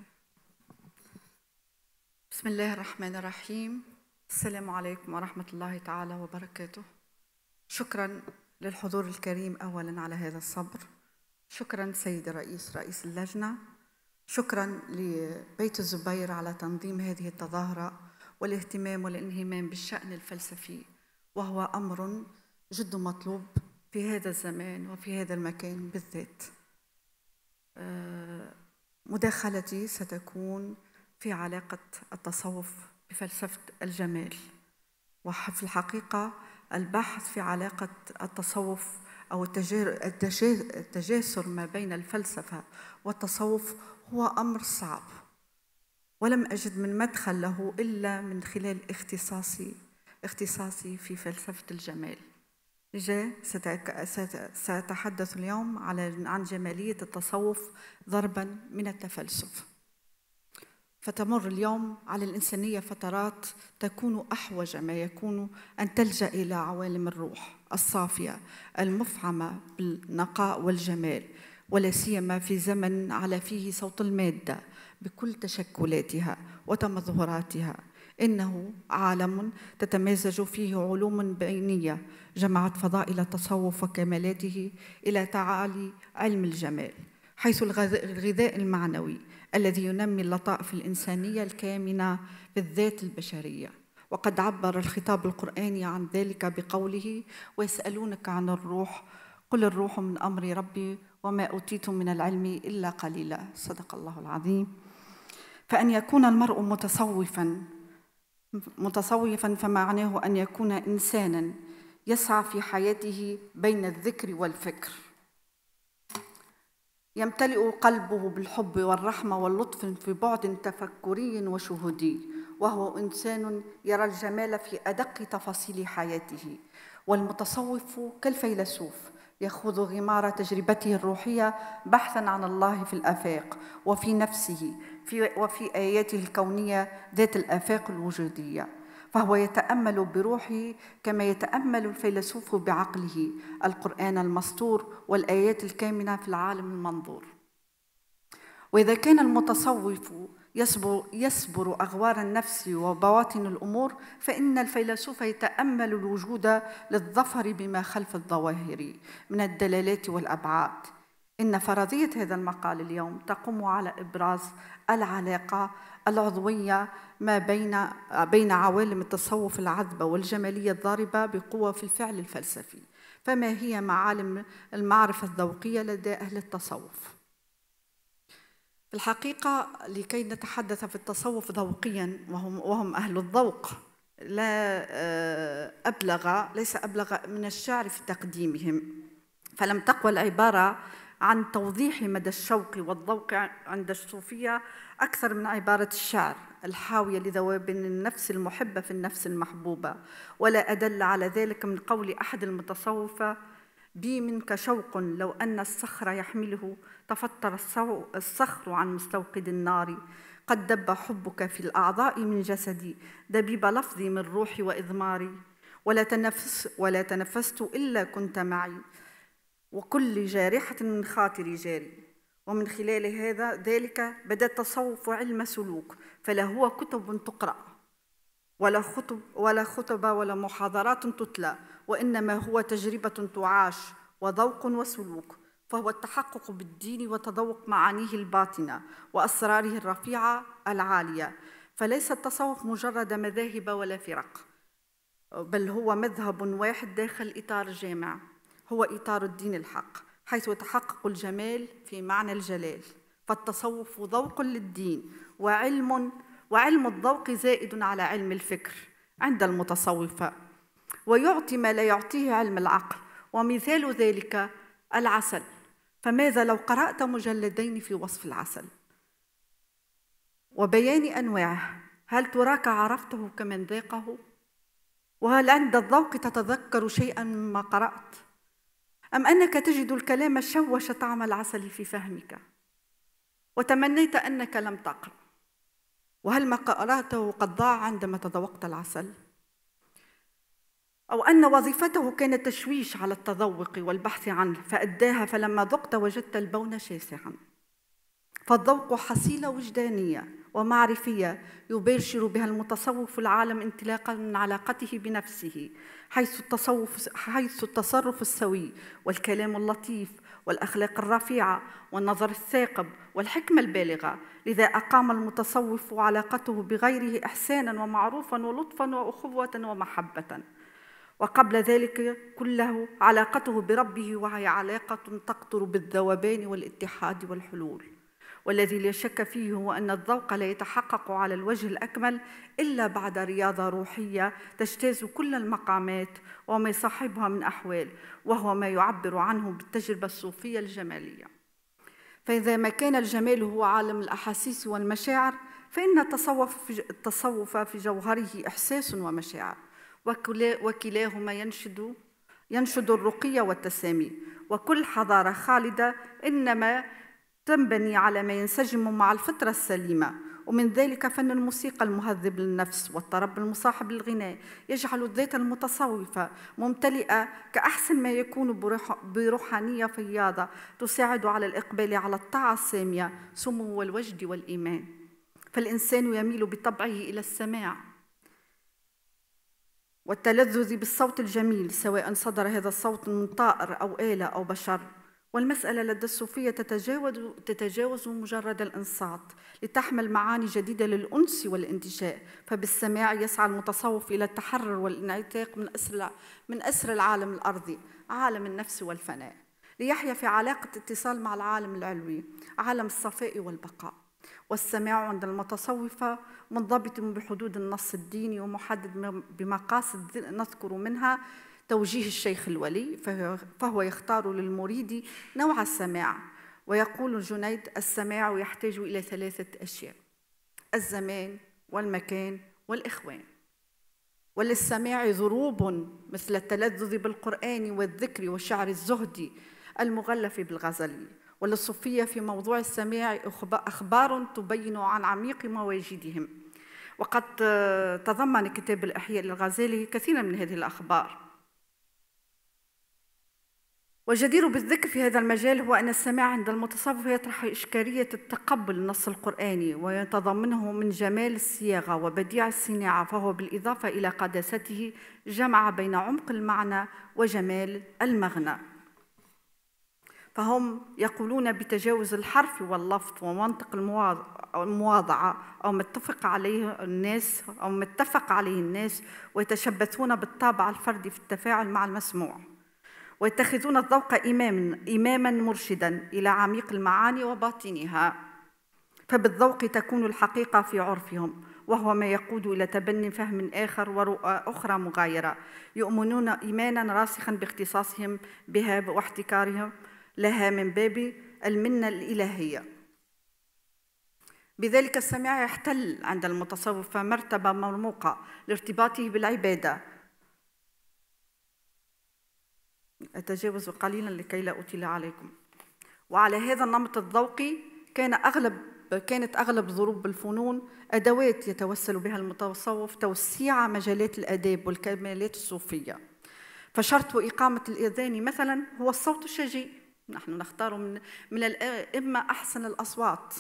بسم الله الرحمن الرحيم السلام عليكم ورحمة الله تعالى وبركاته شكرا للحضور الكريم أولا على هذا الصبر شكرا سيد الرئيس رئيس اللجنة شكرا لبيت الزبير على تنظيم هذه التظاهرة والاهتمام والانهمام بالشأن الفلسفي وهو أمر جد مطلوب في هذا الزمان وفي هذا المكان بالذات مداخلتي ستكون في علاقة التصوف بفلسفة الجمال وفي الحقيقة البحث في علاقة التصوف أو التجاسر ما بين الفلسفة والتصوف هو أمر صعب ولم أجد من مدخل له إلا من خلال اختصاصي اختصاصي في فلسفة الجمال سأتحدث اليوم عن جمالية التصوف ضربا من التفلسف فتمر اليوم على الإنسانية فترات تكون أحوج ما يكون أن تلجأ إلى عوالم الروح الصافية المفعمة بالنقاء والجمال ولا سيما في زمن على فيه صوت المادة بكل تشكلاتها وتمظهراتها إنه عالم تتمازج فيه علوم بينية جمعت فضائل التصوف وكمالاته إلى تعالي علم الجمال حيث الغذاء المعنوي الذي ينمي اللطائف الإنسانية الكامنة بالذات البشرية وقد عبر الخطاب القرآني عن ذلك بقوله ويسألونك عن الروح قل الروح من أمر ربي وما أوتيتم من العلم إلا قليلا صدق الله العظيم فأن يكون المرء متصوفا متصوفا فمعناه ان يكون انسانا يسعى في حياته بين الذكر والفكر يمتلئ قلبه بالحب والرحمه واللطف في بعد تفكري وشهودي وهو انسان يرى الجمال في ادق تفاصيل حياته والمتصوف كالفيلسوف يخوض غمار تجربته الروحيه بحثا عن الله في الافاق وفي نفسه في وفي آياته الكونية ذات الآفاق الوجودية فهو يتأمل بروحه كما يتأمل الفيلسوف بعقله القرآن المسطور والآيات الكامنة في العالم المنظور وإذا كان المتصوف يصبر, يصبر أغوار النفس وبواطن الأمور فإن الفيلسوف يتأمل الوجود للظفر بما خلف الظواهر من الدلالات والأبعاد إن فرضية هذا المقال اليوم تقوم على إبراز العلاقة العضوية ما بين بين عوالم التصوف العذبة والجمالية الضاربة بقوة في الفعل الفلسفي فما هي معالم المعرفة الذوقية لدى أهل التصوف في الحقيقة لكي نتحدث في التصوف ذوقيا وهم, وهم أهل الذوق لا آه، أبلغ ليس أبلغ من الشعر في تقديمهم فلم تقوى العبارة عن توضيح مدى الشوق والذوق عند الصوفية أكثر من عبارة الشعر الحاوية لذواب النفس المحبة في النفس المحبوبة ولا أدل على ذلك من قول أحد المتصوفة بي منك شوق لو أن الصخر يحمله تفطر الصخر عن مستوقد النار قد دب حبك في الأعضاء من جسدي دبيب لفظي من روحي وإضماري ولا, تنفس ولا تنفست إلا كنت معي وكل جارحة من خاطري جاري ومن خلال هذا ذلك بدا التصوف علم سلوك فلا هو كتب تقرأ ولا خطب ولا خطبة ولا محاضرات تتلى وإنما هو تجربة تعاش وذوق وسلوك فهو التحقق بالدين وتذوق معانيه الباطنة وأسراره الرفيعة العالية فليس التصوف مجرد مذاهب ولا فرق بل هو مذهب واحد داخل إطار جامع هو إطار الدين الحق حيث يتحقق الجمال في معنى الجلال فالتصوف ذوق للدين وعلم وعلم الذوق زائد على علم الفكر عند المتصوفة ويعطي ما لا يعطيه علم العقل ومثال ذلك العسل فماذا لو قرأت مجلدين في وصف العسل وبيان أنواعه هل تراك عرفته كمن ذاقه وهل عند الذوق تتذكر شيئا مما قرأت أم أنك تجد الكلام شوش طعم العسل في فهمك وتمنيت أنك لم تقرأ وهل ما قرأته قد ضاع عندما تذوقت العسل؟ أو أن وظيفته كان تشويش على التذوق والبحث عنه فأداها فلما ذقت وجدت البون شاسعا فالذوق حصيلة وجدانية ومعرفية يباشر بها المتصوف العالم انطلاقا من علاقته بنفسه حيث التصوف حيث التصرف السوي والكلام اللطيف والأخلاق الرفيعة والنظر الثاقب والحكمة البالغة لذا أقام المتصوف علاقته بغيره إحسانا ومعروفا ولطفا وأخوة ومحبة وقبل ذلك كله علاقته بربه وهي علاقة تقطر بالذوبان والاتحاد والحلول والذي لا شك فيه هو أن الذوق لا يتحقق على الوجه الأكمل إلا بعد رياضة روحية تجتاز كل المقامات وما يصاحبها من أحوال وهو ما يعبر عنه بالتجربة الصوفية الجمالية فإذا ما كان الجمال هو عالم الأحاسيس والمشاعر فإن التصوف في, التصوف في جوهره إحساس ومشاعر وكلاهما ينشد ينشد الرقي والتسامي وكل حضارة خالدة إنما تنبني على ما ينسجم مع الفطرة السليمة ومن ذلك فن الموسيقى المهذب للنفس والطرب المصاحب للغناء يجعل الذات المتصوفة ممتلئة كأحسن ما يكون بروحانية فياضة تساعد على الإقبال على الطاعة السامية سمو الوجد والإيمان فالإنسان يميل بطبعه إلى السماع والتلذذ بالصوت الجميل سواء صدر هذا الصوت من طائر أو آلة أو بشر والمسألة لدى الصوفية تتجاوز, تتجاوز مجرد الإنصات لتحمل معاني جديدة للأنس والانتشاء فبالسماع يسعى المتصوف إلى التحرر والانعتاق من أسر, من أسر العالم الأرضي عالم النفس والفناء ليحيا في علاقة اتصال مع العالم العلوي عالم الصفاء والبقاء والسماع عند المتصوفة منضبط بحدود النص الديني ومحدد بمقاصد نذكر منها توجيه الشيخ الولي فهو يختار للمريد نوع السماع ويقول جنيد السماع يحتاج إلى ثلاثة أشياء الزمان والمكان والإخوان وللسماع ضروب مثل التلذذ بالقرآن والذكر والشعر الزهدي المغلف بالغزل وللصوفية في موضوع السماع أخبار تبين عن عميق مواجدهم وقد تضمن كتاب الأحياء للغزالي كثيرا من هذه الأخبار والجدير بالذكر في هذا المجال هو أن السماع عند المتصوف يطرح إشكالية التقبل النص القرآني ويتضمنه من جمال الصياغة وبديع الصناعة فهو بالإضافة إلى قداسته جمع بين عمق المعنى وجمال المغنى فهم يقولون بتجاوز الحرف واللفظ ومنطق المواضعة أو ما اتفق عليه الناس أو ما اتفق عليه الناس ويتشبثون بالطابع الفردي في التفاعل مع المسموع ويتخذون الذوق إماما, إماما مرشدا إلى عميق المعاني وباطنها فبالذوق تكون الحقيقة في عرفهم وهو ما يقود إلى تبني فهم آخر ورؤى أخرى مغايرة يؤمنون إيمانا راسخا باختصاصهم بها واحتكارهم لها من باب المنة الإلهية بذلك السماع يحتل عند المتصوف مرتبة مرموقة لارتباطه بالعبادة أتجاوز قليلا لكي لا أطيل عليكم وعلى هذا النمط الذوقي كان أغلب كانت أغلب ضروب الفنون أدوات يتوسل بها المتصوف توسيع مجالات الآداب والكمالات الصوفية فشرط إقامة الإذان مثلا هو الصوت الشجي نحن نختار من, من الأئمة أحسن الأصوات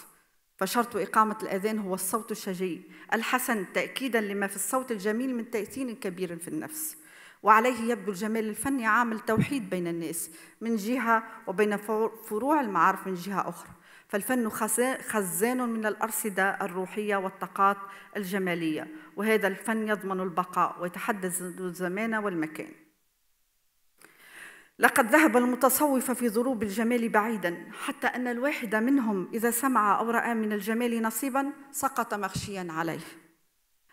فشرط إقامة الأذان هو الصوت الشجي الحسن تأكيدا لما في الصوت الجميل من تأثير كبير في النفس وعليه يبدو الجمال الفني عامل توحيد بين الناس من جهة وبين فروع المعارف من جهة أخرى فالفن خزان من الأرصدة الروحية والطاقات الجمالية وهذا الفن يضمن البقاء ويتحدث الزمان والمكان لقد ذهب المتصوف في ضروب الجمال بعيدا حتى أن الواحد منهم إذا سمع أو رأى من الجمال نصيبا سقط مغشيا عليه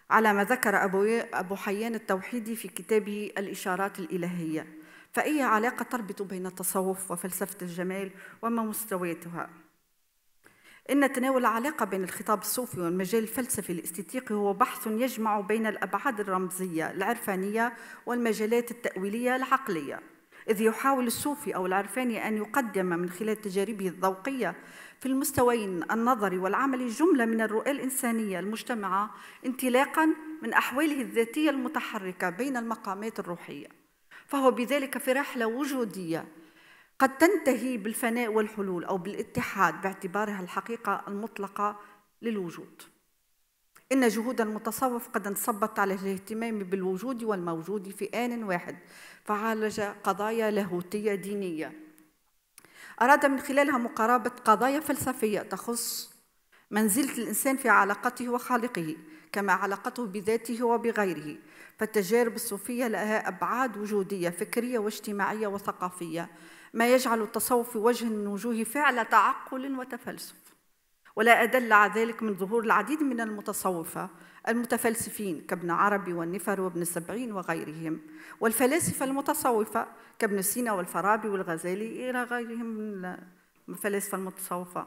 على ما ذكر أبو أبو حيان التوحيدي في كتابه الإشارات الإلهية فأي علاقة تربط بين التصوف وفلسفة الجمال وما مستوياتها إن تناول العلاقة بين الخطاب الصوفي والمجال الفلسفي الاستيتيقي هو بحث يجمع بين الأبعاد الرمزية العرفانية والمجالات التأويلية العقلية إذ يحاول الصوفي أو العرفاني أن يقدم من خلال تجاربه الذوقية في المستويين النظري والعملي جملة من الرؤى الإنسانية المجتمعة انطلاقا من أحواله الذاتية المتحركة بين المقامات الروحية فهو بذلك في رحلة وجودية قد تنتهي بالفناء والحلول أو بالاتحاد باعتبارها الحقيقة المطلقة للوجود إن جهود المتصوف قد انصبت على الاهتمام بالوجود والموجود في آن واحد فعالج قضايا لاهوتية دينية أراد من خلالها مقاربة قضايا فلسفية تخص منزلة الإنسان في علاقته وخالقه كما علاقته بذاته وبغيره فالتجارب الصوفية لها أبعاد وجودية فكرية واجتماعية وثقافية ما يجعل التصوف في وجه من وجوه فعل تعقل وتفلسف ولا أدل على ذلك من ظهور العديد من المتصوفة المتفلسفين كابن عربي والنفر وابن السبعين وغيرهم والفلاسفة المتصوفة كابن سينا والفارابي والغزالي إلى غيرهم من الفلاسفة المتصوفة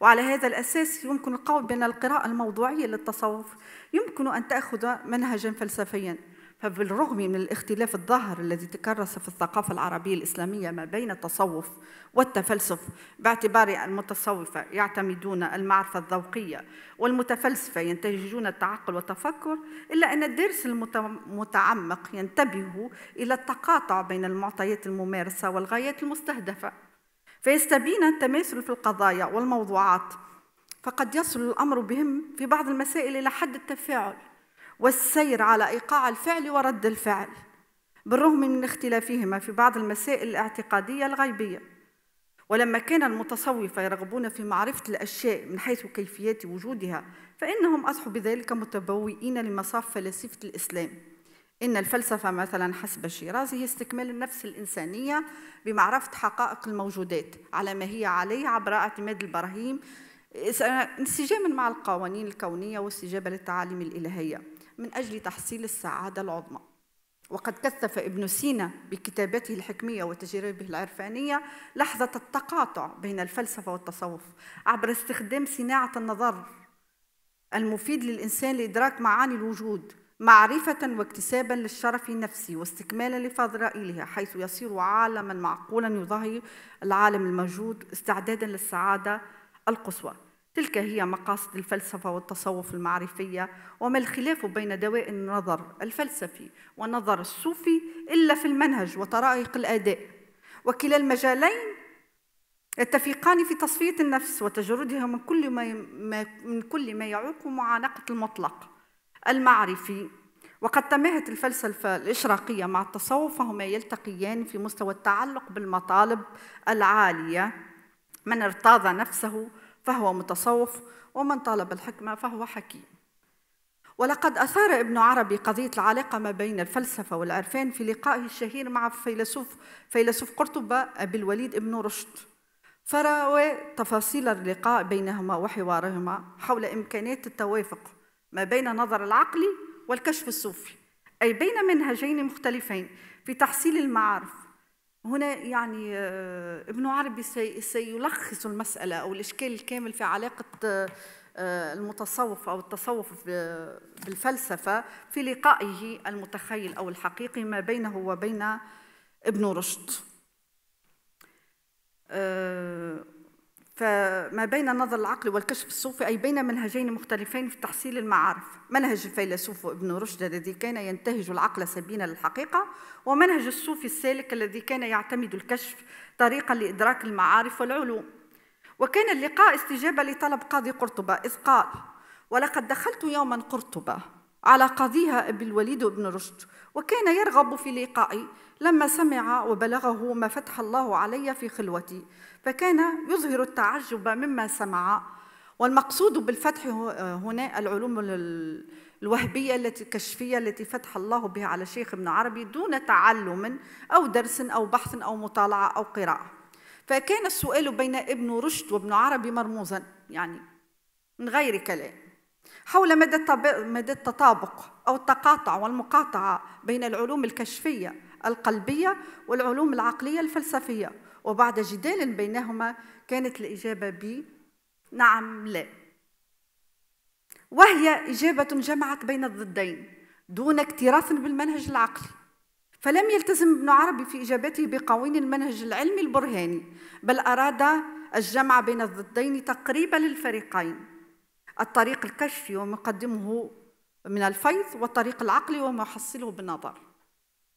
وعلى هذا الأساس يمكن القول بأن القراءة الموضوعية للتصوف يمكن أن تأخذ منهجا فلسفيا فبالرغم من الاختلاف الظاهر الذي تكرس في الثقافة العربية الإسلامية ما بين التصوف والتفلسف باعتبار المتصوفة يعتمدون المعرفة الذوقية والمتفلسفة ينتهجون التعقل والتفكر إلا أن الدارس المتعمق ينتبه إلى التقاطع بين المعطيات الممارسة والغايات المستهدفة فيستبين التماثل في القضايا والموضوعات فقد يصل الأمر بهم في بعض المسائل إلى حد التفاعل والسير على إيقاع الفعل ورد الفعل بالرغم من اختلافهما في بعض المسائل الاعتقادية الغيبية ولما كان المتصوفة يرغبون في معرفة الأشياء من حيث كيفيات وجودها فإنهم أصبحوا بذلك متبوئين لمصاف فلاسفة الإسلام إن الفلسفة مثلا حسب شيراز هي استكمال النفس الإنسانية بمعرفة حقائق الموجودات على ما هي عليه عبر اعتماد البراهين انسجاما مع القوانين الكونية واستجابة للتعاليم الإلهية من أجل تحصيل السعادة العظمى وقد كثف ابن سينا بكتاباته الحكمية وتجاربه العرفانية لحظة التقاطع بين الفلسفة والتصوف عبر استخدام صناعة النظر المفيد للإنسان لإدراك معاني الوجود معرفة واكتسابا للشرف النفسي واستكمالا لفضائلها حيث يصير عالما معقولا يضاهي العالم الموجود استعدادا للسعادة القصوى تلك هي مقاصد الفلسفة والتصوف المعرفية وما الخلاف بين دواء النظر الفلسفي والنظر الصوفي إلا في المنهج وطرائق الأداء وكلا المجالين يتفقان في تصفية النفس وتجردها من كل ما من كل ما يعوق معانقة المطلق المعرفي وقد تماهت الفلسفة الإشراقية مع التصوف فهما يلتقيان في مستوى التعلق بالمطالب العالية من ارتاض نفسه فهو متصوف ومن طالب الحكمة فهو حكيم ولقد أثار ابن عربي قضية العلاقة ما بين الفلسفة والعرفان في لقائه الشهير مع فيلسوف فيلسوف قرطبة أبي الوليد ابن رشد فروى تفاصيل اللقاء بينهما وحوارهما حول إمكانية التوافق ما بين النظر العقلي والكشف الصوفي أي بين منهجين مختلفين في تحصيل المعارف هنا يعني آه، ابن عربي سيلخص المسألة أو الإشكال الكامل في علاقة آه، المتصوف أو التصوف بالفلسفة في لقائه المتخيل أو الحقيقي ما بينه وبين ابن رشد آه، فما بين النظر العقلي والكشف الصوفي أي بين منهجين مختلفين في تحصيل المعارف منهج الفيلسوف ابن رشد الذي كان ينتهج العقل سبيلا للحقيقة ومنهج الصوفي السالك الذي كان يعتمد الكشف طريقا لإدراك المعارف والعلوم وكان اللقاء استجابة لطلب قاضي قرطبة إذ قال ولقد دخلت يوما قرطبة على قاضيها أبي الوليد ابن رشد وكان يرغب في لقائي لما سمع وبلغه ما فتح الله علي في خلوتي فكان يظهر التعجب مما سمع والمقصود بالفتح هنا العلوم الوهبية التي الكشفية التي فتح الله بها على شيخ ابن عربي دون تعلم أو درس أو بحث أو مطالعة أو قراءة فكان السؤال بين ابن رشد وابن عربي مرموزا يعني من غير كلام حول مدى مدى التطابق أو التقاطع والمقاطعة بين العلوم الكشفية القلبية والعلوم العقلية الفلسفية وبعد جدال بينهما كانت الإجابة ب نعم لا وهي إجابة جمعت بين الضدين دون اكتراث بالمنهج العقلي فلم يلتزم ابن عربي في إجابته بقوانين المنهج العلمي البرهاني بل أراد الجمع بين الضدين تقريبا للفريقين الطريق الكشفي ومقدمه من الفيض والطريق العقلي ومحصله بالنظر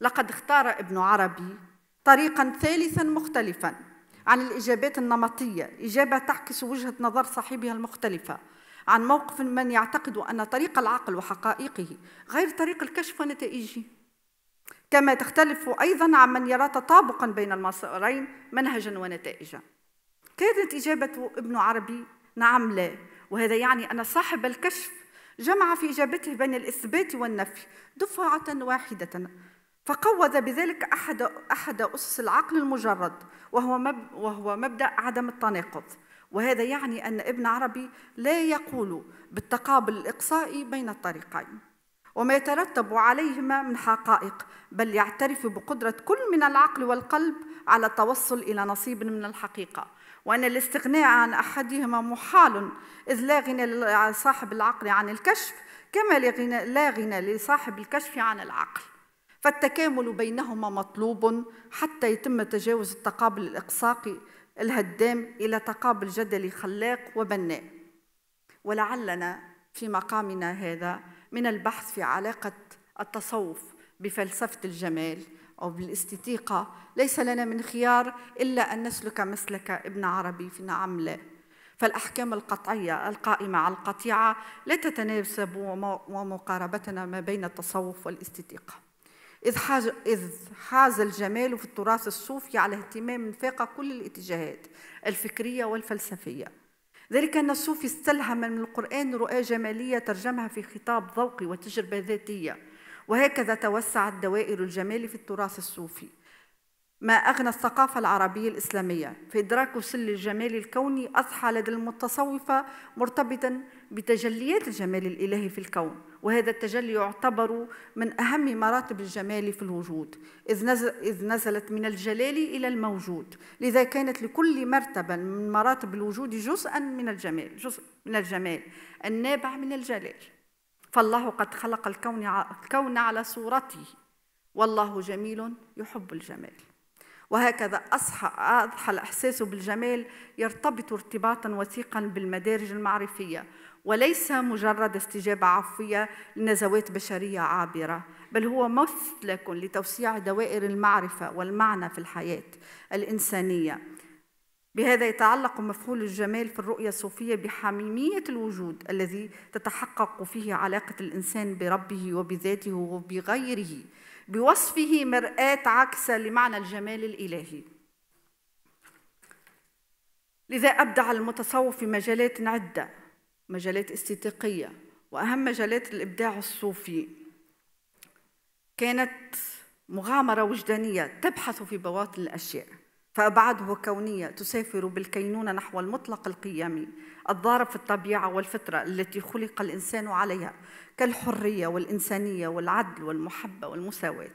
لقد اختار ابن عربي طريقا ثالثا مختلفا عن الإجابات النمطية إجابة تعكس وجهة نظر صاحبها المختلفة عن موقف من يعتقد أن طريق العقل وحقائقه غير طريق الكشف ونتائجه كما تختلف أيضا عن من يرى تطابقا بين المسارين منهجا ونتائجا كانت إجابة ابن عربي نعم لا وهذا يعني أن صاحب الكشف جمع في إجابته بين الإثبات والنفي دفعة واحدة فقوض بذلك أحد أحد أسس العقل المجرد وهو مب وهو مبدأ عدم التناقض وهذا يعني أن ابن عربي لا يقول بالتقابل الإقصائي بين الطريقين وما يترتب عليهما من حقائق بل يعترف بقدرة كل من العقل والقلب على التوصل إلى نصيب من الحقيقة وأن الاستغناء عن أحدهما محال إذ لا غنى لصاحب العقل عن الكشف كما لا غنى لصاحب الكشف عن العقل فالتكامل بينهما مطلوب حتى يتم تجاوز التقابل الإقصاقي الهدام إلى تقابل جدلي خلاق وبناء ولعلنا في مقامنا هذا من البحث في علاقة التصوف بفلسفة الجمال أو بالاستيقاظ ليس لنا من خيار إلا أن نسلك مسلك ابن عربي في نعم لا فالأحكام القطعية القائمة على القطيعة لا تتناسب ومقاربتنا ما بين التصوف والاستيقاظ إذ حاز, إذ حاز الجمال في التراث الصوفي على اهتمام فاق كل الاتجاهات الفكرية والفلسفية ذلك أن الصوفي استلهم من القرآن رؤى جمالية ترجمها في خطاب ذوقي وتجربة ذاتية وهكذا توسعت دوائر الجمال في التراث الصوفي ما أغنى الثقافة العربية الإسلامية في إدراك سل الجمال الكوني أصحى لدى المتصوفة مرتبطا بتجليات الجمال الإلهي في الكون وهذا التجلي يعتبر من أهم مراتب الجمال في الوجود إذ, إذ نزلت من الجلال إلى الموجود لذا كانت لكل مرتبة من مراتب الوجود جزءا من الجمال جزء من الجمال النابع من الجلال فالله قد خلق الكون, الكون على صورته والله جميل يحب الجمال وهكذا أصحى أضحى الإحساس بالجمال يرتبط ارتباطا وثيقا بالمدارج المعرفية وليس مجرد استجابة عفوية لنزوات بشرية عابرة بل هو مسلك لتوسيع دوائر المعرفة والمعنى في الحياة الإنسانية بهذا يتعلق مفعول الجمال في الرؤية الصوفية بحميمية الوجود الذي تتحقق فيه علاقة الإنسان بربه وبذاته وبغيره بوصفه مرآة عكسة لمعنى الجمال الإلهي لذا أبدع المتصوف في مجالات عدة مجالات استيطيقية وأهم مجالات الإبداع الصوفي كانت مغامرة وجدانية تبحث في بواطن الأشياء فأبعاده كونية تسافر بالكينونة نحو المطلق القيمي الضارب في الطبيعة والفطرة التي خلق الإنسان عليها كالحرية والإنسانية والعدل والمحبة والمساواة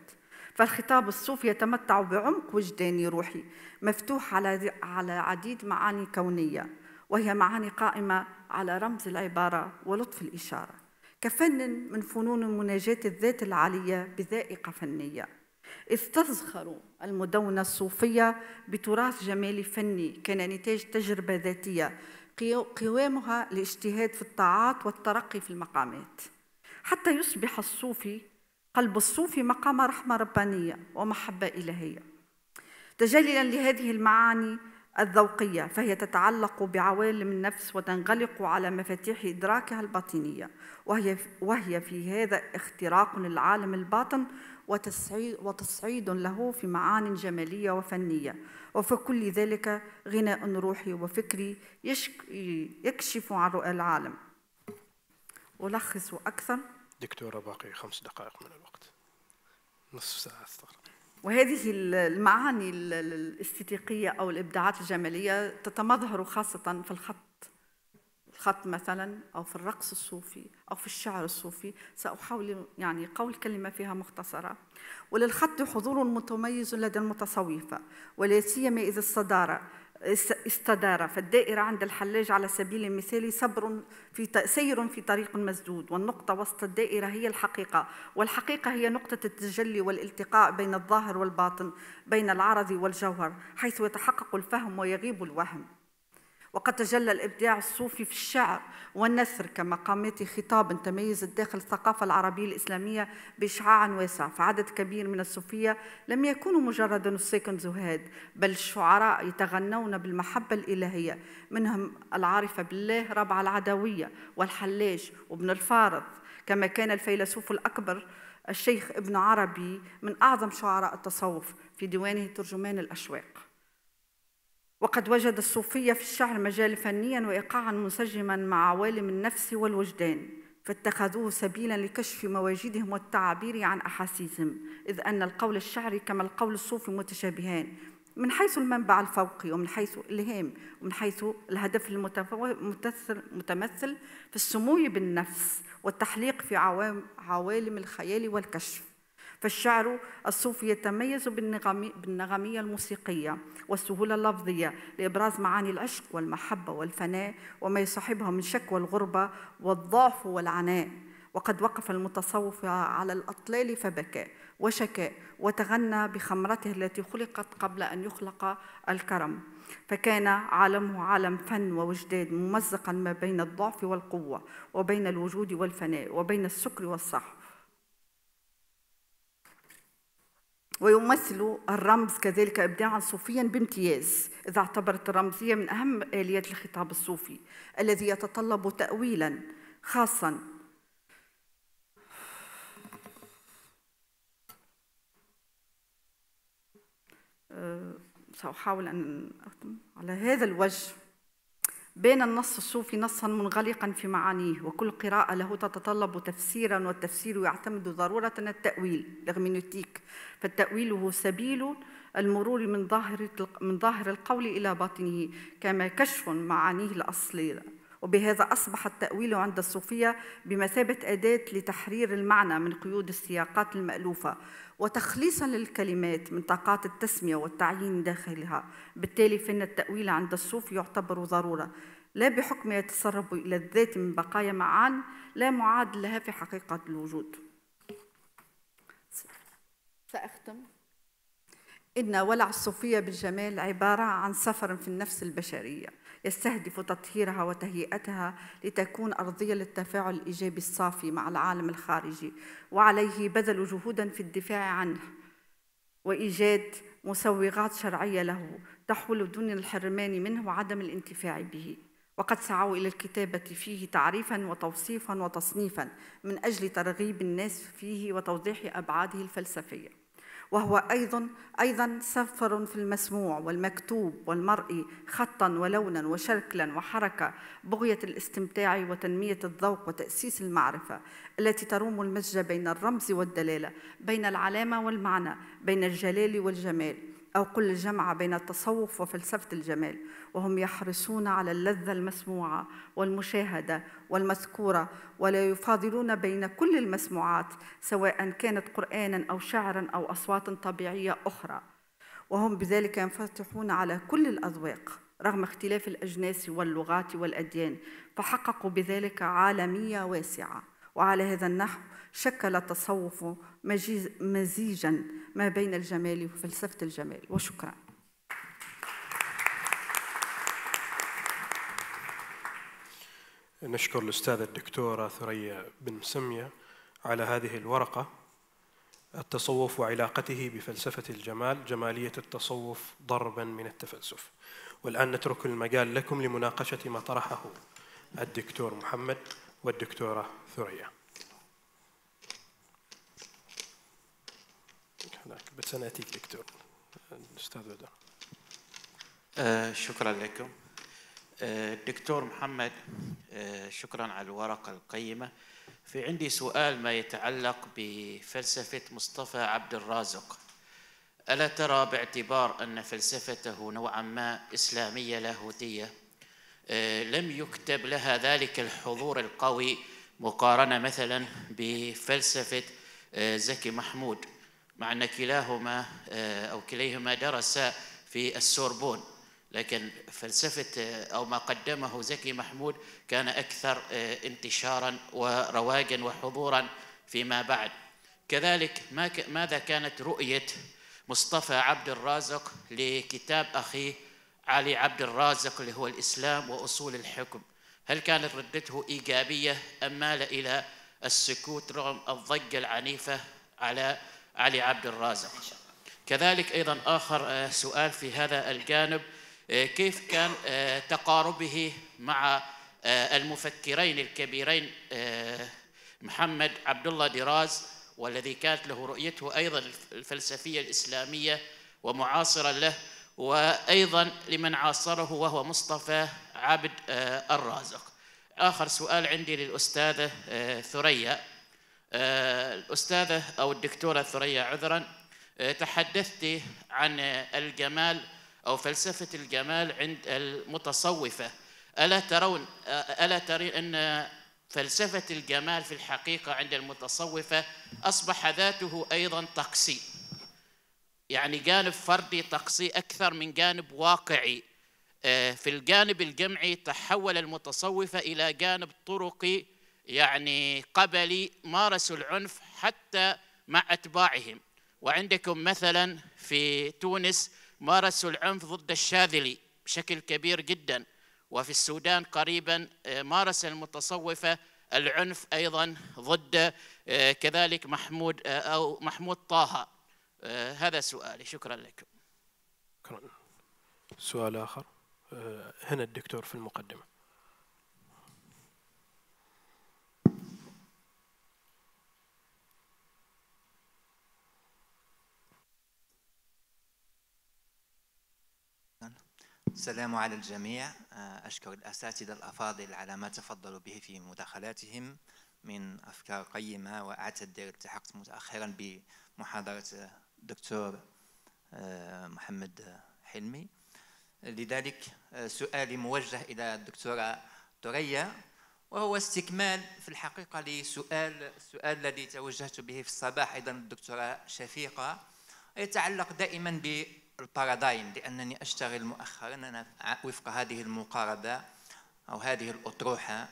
فالخطاب الصوفي يتمتع بعمق وجداني روحي مفتوح على على عديد معاني كونية وهي معاني قائمة على رمز العبارة ولطف الإشارة كفن من فنون مناجاة الذات العالية بذائقة فنية استزخروا المدونة الصوفية بتراث جمالي فني كان نتاج تجربة ذاتية قوامها الاجتهاد في الطاعات والترقي في المقامات حتى يصبح الصوفي قلب الصوفي مقام رحمة ربانية ومحبة إلهية تجليا لهذه المعاني الذوقية فهي تتعلق بعوالم النفس وتنغلق على مفاتيح إدراكها الباطنية وهي, وهي في هذا اختراق للعالم الباطن وتصعيد, وتصعيد له في معان جمالية وفنية وفي كل ذلك غناء روحي وفكري يكشف عن رؤى العالم ألخص أكثر دكتورة باقي خمس دقائق من الوقت نصف ساعة استغرب وهذه المعاني الاستيتيقية أو الإبداعات الجمالية تتمظهر خاصة في الخط الخط مثلا أو في الرقص الصوفي أو في الشعر الصوفي سأحاول يعني قول كلمة فيها مختصرة وللخط حضور متميز لدى المتصوفة ولا سيما إذا الصدارة استدار فالدائرة عند الحلاج على سبيل المثال صبر في سير في طريق مسدود والنقطة وسط الدائرة هي الحقيقة والحقيقة هي نقطة التجلي والالتقاء بين الظاهر والباطن بين العرض والجوهر حيث يتحقق الفهم ويغيب الوهم وقد تجلى الإبداع الصوفي في الشعر والنثر كمقامات خطاب تميزت داخل الثقافة العربية الإسلامية بإشعاع واسع فعدد كبير من الصوفية لم يكونوا مجرد نساق زهاد بل الشعراء يتغنون بالمحبة الإلهية منهم العارفة بالله ربع العدوية والحلاج وابن الفارض كما كان الفيلسوف الأكبر الشيخ ابن عربي من أعظم شعراء التصوف في ديوانه ترجمان الأشواق وقد وجد الصوفية في الشعر مجال فنيا وإيقاعا منسجما مع عوالم النفس والوجدان فاتخذوه سبيلا لكشف مواجدهم والتعبير عن أحاسيسهم إذ أن القول الشعري كما القول الصوفي متشابهان من حيث المنبع الفوقي ومن حيث الإلهام ومن حيث الهدف المتمثل في السمو بالنفس والتحليق في عوالم الخيال والكشف فالشعر الصوفي يتميز بالنغمية الموسيقية والسهولة اللفظية لإبراز معاني العشق والمحبة والفناء وما يصاحبها من شكوى الغربة والضعف والعناء وقد وقف المتصوف على الأطلال فبكى وشكى وتغنى بخمرته التي خلقت قبل أن يخلق الكرم فكان عالمه عالم فن ووجدان ممزقا ما بين الضعف والقوة وبين الوجود والفناء وبين السكر والصحو ويمثل الرمز كذلك إبداعا صوفيا بامتياز إذا اعتبرت الرمزية من أهم آليات الخطاب الصوفي الذي يتطلب تأويلا خاصا أه، سأحاول أن أختم على هذا الوجه بين النص الصوفي نصا منغلقا في معانيه وكل قراءة له تتطلب تفسيرا والتفسير يعتمد ضرورة التأويل الهرمنيوتيك فالتأويل هو سبيل المرور من ظاهر من ظاهر القول إلى باطنه كما كشف معانيه الأصلية وبهذا أصبح التأويل عند الصوفية بمثابة أداة لتحرير المعنى من قيود السياقات المألوفة وتخليصا للكلمات من طاقات التسمية والتعيين داخلها بالتالي فإن التأويل عند الصوف يعتبر ضرورة لا بحكم يتسرب إلى الذات من بقايا معان لا معاد لها في حقيقة الوجود سأختم إن ولع الصوفية بالجمال عبارة عن سفر في النفس البشرية يستهدف تطهيرها وتهيئتها لتكون أرضية للتفاعل الإيجابي الصافي مع العالم الخارجي وعليه بذل جهودا في الدفاع عنه وإيجاد مسوغات شرعية له تحول دون الحرمان منه وعدم الانتفاع به وقد سعوا إلى الكتابة فيه تعريفا وتوصيفا وتصنيفا من أجل ترغيب الناس فيه وتوضيح أبعاده الفلسفية وهو أيضا أيضا سفر في المسموع والمكتوب والمرئي خطا ولونا وشكلا وحركة بغية الاستمتاع وتنمية الذوق وتأسيس المعرفة التي تروم المزج بين الرمز والدلالة بين العلامة والمعنى بين الجلال والجمال أو قل الجمع بين التصوف وفلسفة الجمال وهم يحرصون على اللذة المسموعة والمشاهدة والمذكورة ولا يفاضلون بين كل المسموعات سواء كانت قرآنا أو شعرا أو أصوات طبيعية أخرى وهم بذلك ينفتحون على كل الأذواق رغم اختلاف الأجناس واللغات والأديان فحققوا بذلك عالمية واسعة وعلى هذا النحو شكل تصوفه مزيجا ما بين الجمال وفلسفة الجمال وشكرا نشكر الأستاذة الدكتورة ثريا بن سمية على هذه الورقة التصوف وعلاقته بفلسفة الجمال جمالية التصوف ضربا من التفلسف والآن نترك المجال لكم لمناقشة ما طرحه الدكتور محمد والدكتورة ثريا بس انا اتيك دكتور الاستاذ بدر آه شكرا لكم آه دكتور محمد آه شكرا على الورقه القيمه في عندي سؤال ما يتعلق بفلسفه مصطفى عبد الرازق الا ترى باعتبار ان فلسفته نوعا ما اسلاميه لاهوتيه أه، لم يكتب لها ذلك الحضور القوي مقارنه مثلا بفلسفه أه، زكي محمود مع أن كلاهما آه، أو كليهما درس في السوربون لكن فلسفة آه، أو ما قدمه زكي محمود كان أكثر آه، انتشارا ورواجا وحضورا فيما بعد كذلك ماذا كانت رؤية مصطفى عبد الرازق لكتاب أخيه علي عبد الرازق اللي هو الإسلام وأصول الحكم هل كانت ردته إيجابية أم مال إلى السكوت رغم الضجة العنيفة على علي عبد الرازق كذلك أيضا آخر آه، سؤال في هذا الجانب آه، كيف كان آه، تقاربه مع المفكرين الكبيرين محمد عبد الله دراز والذي كانت له رؤيته أيضا الفلسفية الإسلامية ومعاصرا له وأيضا لمن عاصره وهو مصطفى عبد الرازق آخر سؤال عندي للأستاذة ثريا آه، الأستاذة أو الدكتورة ثريا عذرا آه، تحدثت عن الجمال أو فلسفة الجمال عند المتصوفة ألا ترون آه، ألا ترين أن فلسفة الجمال في الحقيقة عند المتصوفة أصبح ذاته أيضا طقسي يعني جانب فردي طقسي أكثر من جانب واقعي في الجانب الجمعي تحول المتصوفة إلى جانب طرقي يعني قبلي مارسوا العنف حتى مع أتباعهم وعندكم مثلا في تونس مارسوا العنف ضد الشاذلي بشكل كبير جدا وفي السودان قريبا آه، مارس المتصوفة العنف أيضا ضد آه، كذلك محمود آه، أو محمود طه هذا سؤالي شكرا لكم سؤال آخر هنا الدكتور في المقدمة السلام على الجميع آه، أشكر الأساتذة الأفاضل على ما تفضلوا به في مداخلاتهم من أفكار قيمة وأعتذر التحقت متأخرا بمحاضرة الدكتور آه، محمد حلمي لذلك آه، سؤالي موجه إلى الدكتورة ثريا وهو استكمال في الحقيقة لسؤال السؤال الذي توجهت به في الصباح أيضا الدكتورة شفيقة يتعلق دائما ب البارادايم لأنني أشتغل مؤخرا أنا وفق هذه المقاربة أو هذه الأطروحة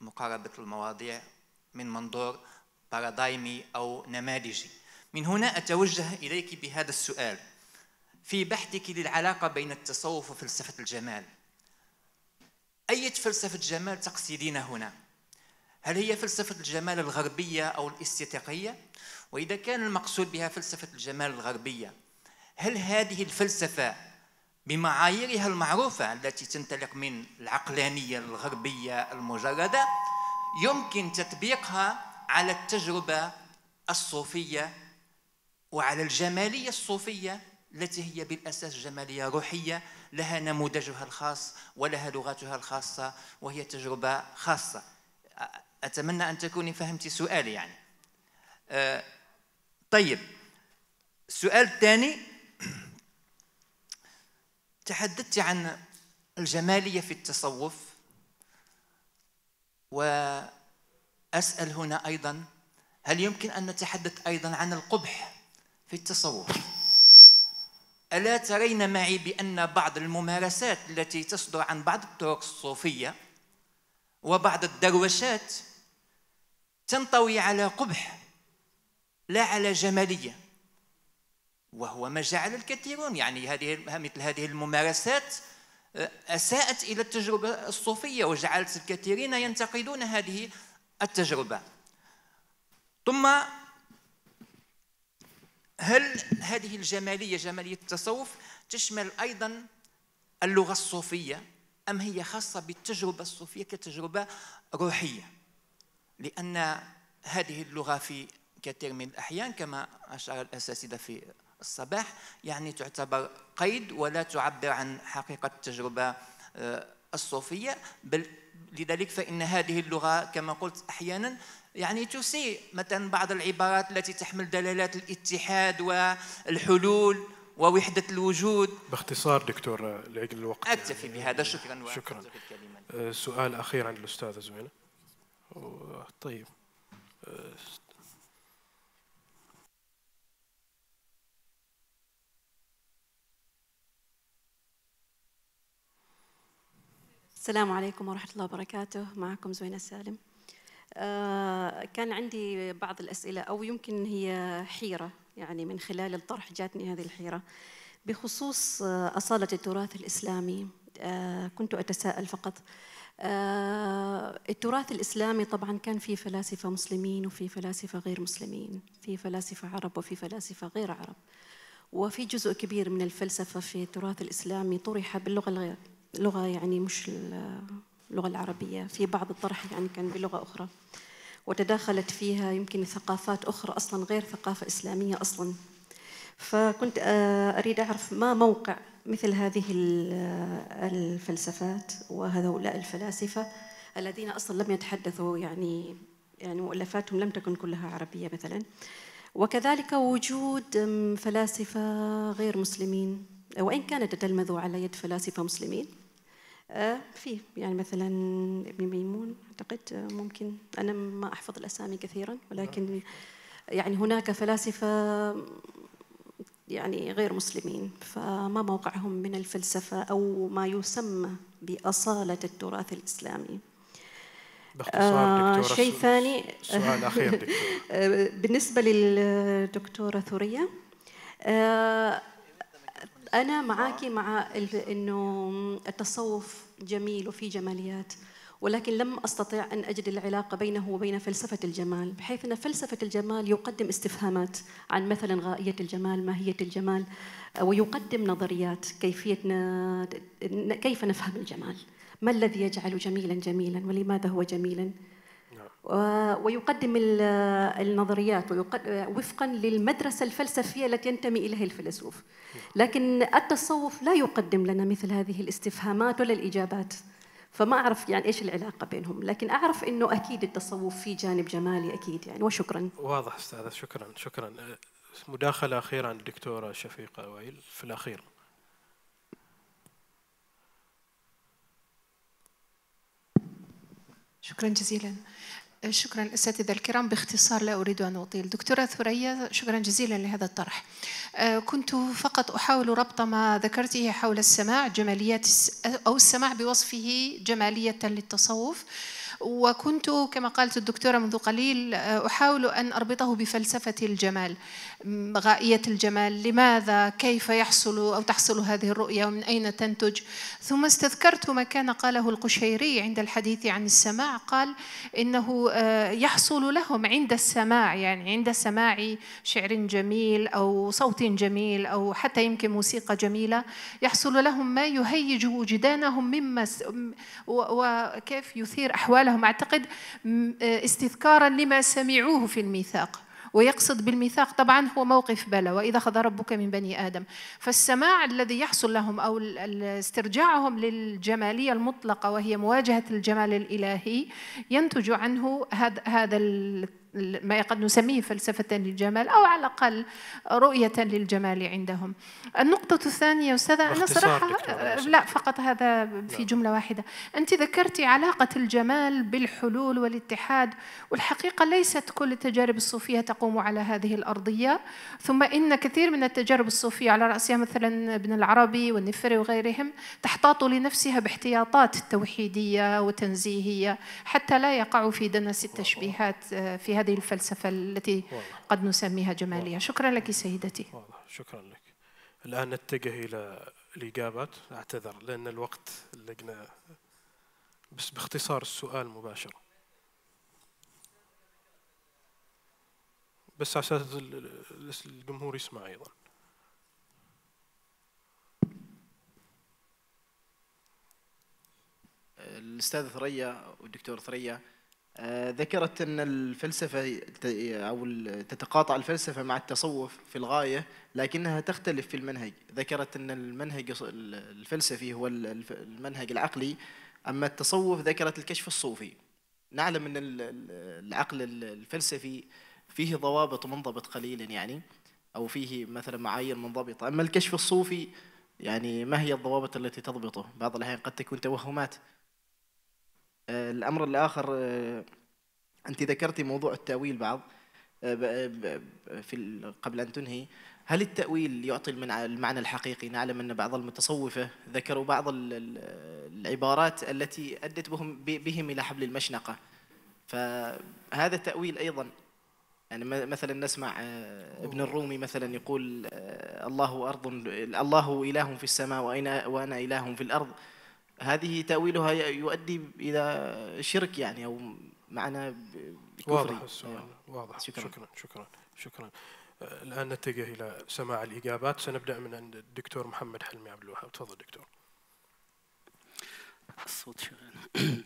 مقاربة المواضيع من منظور بارادايمي أو نماذجي من هنا أتوجه إليك بهذا السؤال في بحثك للعلاقة بين التصوف وفلسفة الجمال أي فلسفة جمال تقصدين هنا؟ هل هي فلسفة الجمال الغربية أو الاستيطاقية؟ وإذا كان المقصود بها فلسفة الجمال الغربية هل هذه الفلسفة بمعاييرها المعروفة التي تنطلق من العقلانية الغربية المجردة يمكن تطبيقها على التجربة الصوفية وعلى الجمالية الصوفية التي هي بالأساس جمالية روحية لها نموذجها الخاص ولها لغتها الخاصة وهي تجربة خاصة أتمنى أن تكوني فهمت سؤالي يعني آه، طيب السؤال الثاني [clears throat] تحدثت عن الجمالية في التصوف وأسأل هنا أيضا هل يمكن أن نتحدث أيضا عن القبح في التصوف ألا ترين معي بأن بعض الممارسات التي تصدر عن بعض الطرق الصوفية وبعض الدروشات تنطوي على قبح لا على جماليه وهو ما جعل الكثيرون يعني هذه مثل هذه الممارسات آه، أساءت إلى التجربة الصوفية وجعلت الكثيرين ينتقدون هذه التجربة ثم هل هذه الجمالية جمالية التصوف تشمل أيضا اللغة الصوفية أم هي خاصة بالتجربة الصوفية كتجربة روحية لأن هذه اللغة في كثير من الأحيان كما أشار الأساتذة في الصباح يعني تعتبر قيد ولا تعبر عن حقيقة التجربة آه، الصوفية بل لذلك فإن هذه اللغة كما قلت أحيانا يعني تسيء مثلا بعض العبارات التي تحمل دلالات الاتحاد والحلول ووحدة الوجود باختصار دكتور آه، لعجل الوقت أكتفي بهذا شكرا شكرا آه، سؤال أخير عند الأستاذة زوينة طيب السلام عليكم ورحمة الله وبركاته معكم زوينة السالم آه، كان عندي بعض الأسئلة أو يمكن هي حيرة يعني من خلال الطرح جاتني هذه الحيرة بخصوص آه، أصالة التراث الإسلامي آه، كنت أتساءل فقط التراث الإسلامي طبعا كان في فلاسفة مسلمين وفي فلاسفة غير مسلمين في فلاسفة عرب وفي فلاسفة غير عرب وفي جزء كبير من الفلسفة في التراث الإسلامي طرح باللغة الغير لغه يعني مش اللغه العربيه في بعض الطرح يعني كان بلغه اخرى وتداخلت فيها يمكن ثقافات اخرى اصلا غير ثقافه اسلاميه اصلا فكنت آه، اريد اعرف ما موقع مثل هذه الفلسفات وهؤلاء الفلاسفه الذين اصلا لم يتحدثوا يعني يعني مؤلفاتهم لم تكن كلها عربيه مثلا وكذلك وجود فلاسفه غير مسلمين وان كانت تتلمذ على يد فلاسفه مسلمين آه، في يعني مثلا ابن ميمون اعتقد آه، ممكن انا ما احفظ الاسامي كثيرا ولكن نعم. يعني هناك فلاسفه يعني غير مسلمين فما موقعهم من الفلسفه او ما يسمى باصاله التراث الاسلامي باختصار دكتورة آه، شيء ثاني سؤال اخير [laughs] دكتور بالنسبه للدكتوره ثريا انا آه. معاكي مع انه التصوف جميل وفيه جماليات ولكن لم استطع ان اجد العلاقه بينه وبين فلسفه الجمال بحيث ان فلسفه الجمال يقدم استفهامات عن مثلا غائيه الجمال ماهيه الجمال آه، ويقدم نظريات كيفيه كيف نفهم الجمال ما الذي يجعل جميلا جميلا ولماذا هو جميلا ويقدم النظريات وفقا للمدرسة الفلسفية التي ينتمي إليها الفيلسوف لكن التصوف لا يقدم لنا مثل هذه الاستفهامات ولا الإجابات فما أعرف يعني إيش العلاقة بينهم لكن أعرف أنه أكيد التصوف فيه جانب جمالي أكيد يعني وشكرا واضح أستاذة شكرا شكرا مداخلة أخيرة عن الدكتورة شفيقة وائل في الأخير شكرا جزيلا شكرا أساتذة الكرام باختصار لا أريد أن أطيل دكتورة ثريا شكرا جزيلا لهذا الطرح آه، كنت فقط أحاول ربط ما ذكرته حول السماع جماليات أو السماع بوصفه جمالية للتصوف وكنت كما قالت الدكتورة منذ قليل آه، أحاول أن أربطه بفلسفة الجمال غائية الجمال لماذا كيف يحصل أو تحصل هذه الرؤية ومن أين تنتج ثم استذكرت ما كان قاله القشيري عند الحديث عن السماع قال إنه آه، يحصل لهم عند السماع يعني عند سماع شعر جميل أو صوت جميل أو حتى يمكن موسيقى جميلة يحصل لهم ما يهيج وجدانهم مما وكيف يثير أحوال أقوالهم أعتقد آه، استذكارا لما سمعوه في الميثاق ويقصد بالميثاق طبعا هو موقف بلى واذا اخذ ربك من بني ادم فالسماع الذي يحصل لهم او استرجاعهم للجماليه المطلقه وهي مواجهه الجمال الالهي ينتج عنه هذا هذا ما قد نسميه فلسفة للجمال أو على الأقل رؤية للجمال عندهم النقطة الثانية أستاذة أنا صراحة آه، لا فقط هذا في نعم. جملة واحدة أنت ذكرتي علاقة الجمال بالحلول والاتحاد والحقيقة ليست كل التجارب الصوفية تقوم على هذه الأرضية ثم إن كثير من التجارب الصوفية على رأسها مثلا ابن العربي والنفري وغيرهم تحتاط لنفسها باحتياطات توحيدية وتنزيهية حتى لا يقعوا في دنس التشبيهات آه، في هذا هذه الفلسفة التي قد نسميها جمالية شكرا لك سيدتي شكرا لك الآن نتجه إلى الإجابات أعتذر لأن الوقت اللجنة بس باختصار السؤال مباشرة بس عشان الجمهور يسمع أيضا الأستاذ ثريا والدكتور ثريا آه، ذكرت أن الفلسفة أو تتقاطع الفلسفة مع التصوف في الغاية لكنها تختلف في المنهج ذكرت أن المنهج الفلسفي هو المنهج العقلي أما التصوف ذكرت الكشف الصوفي نعلم أن العقل الفلسفي فيه ضوابط منضبط قليلا يعني أو فيه مثلا معايير منضبطة أما الكشف الصوفي يعني ما هي الضوابط التي تضبطه بعض الأحيان قد تكون توهمات آه، الأمر الآخر آه، أنت ذكرتي موضوع التأويل بعض آه، في قبل أن تنهي هل التأويل يعطي المعنى الحقيقي نعلم أن بعض المتصوفة ذكروا بعض العبارات التي أدت بهم, بهم إلى حبل المشنقة فهذا التأويل أيضا يعني مثلا نسمع ابن الرومي مثلا يقول الله أرض الله إله في السماء وأنا إله في الأرض هذه تأويلها يؤدي إلى شرك يعني أو معنى واضح السؤال يعني واضح شكرا شكرا شكرا, شكرا. آه، الآن نتجه إلى سماع الإجابات سنبدأ من عند الدكتور محمد حلمي عبد الوهاب تفضل دكتور الصوت شو [coughs]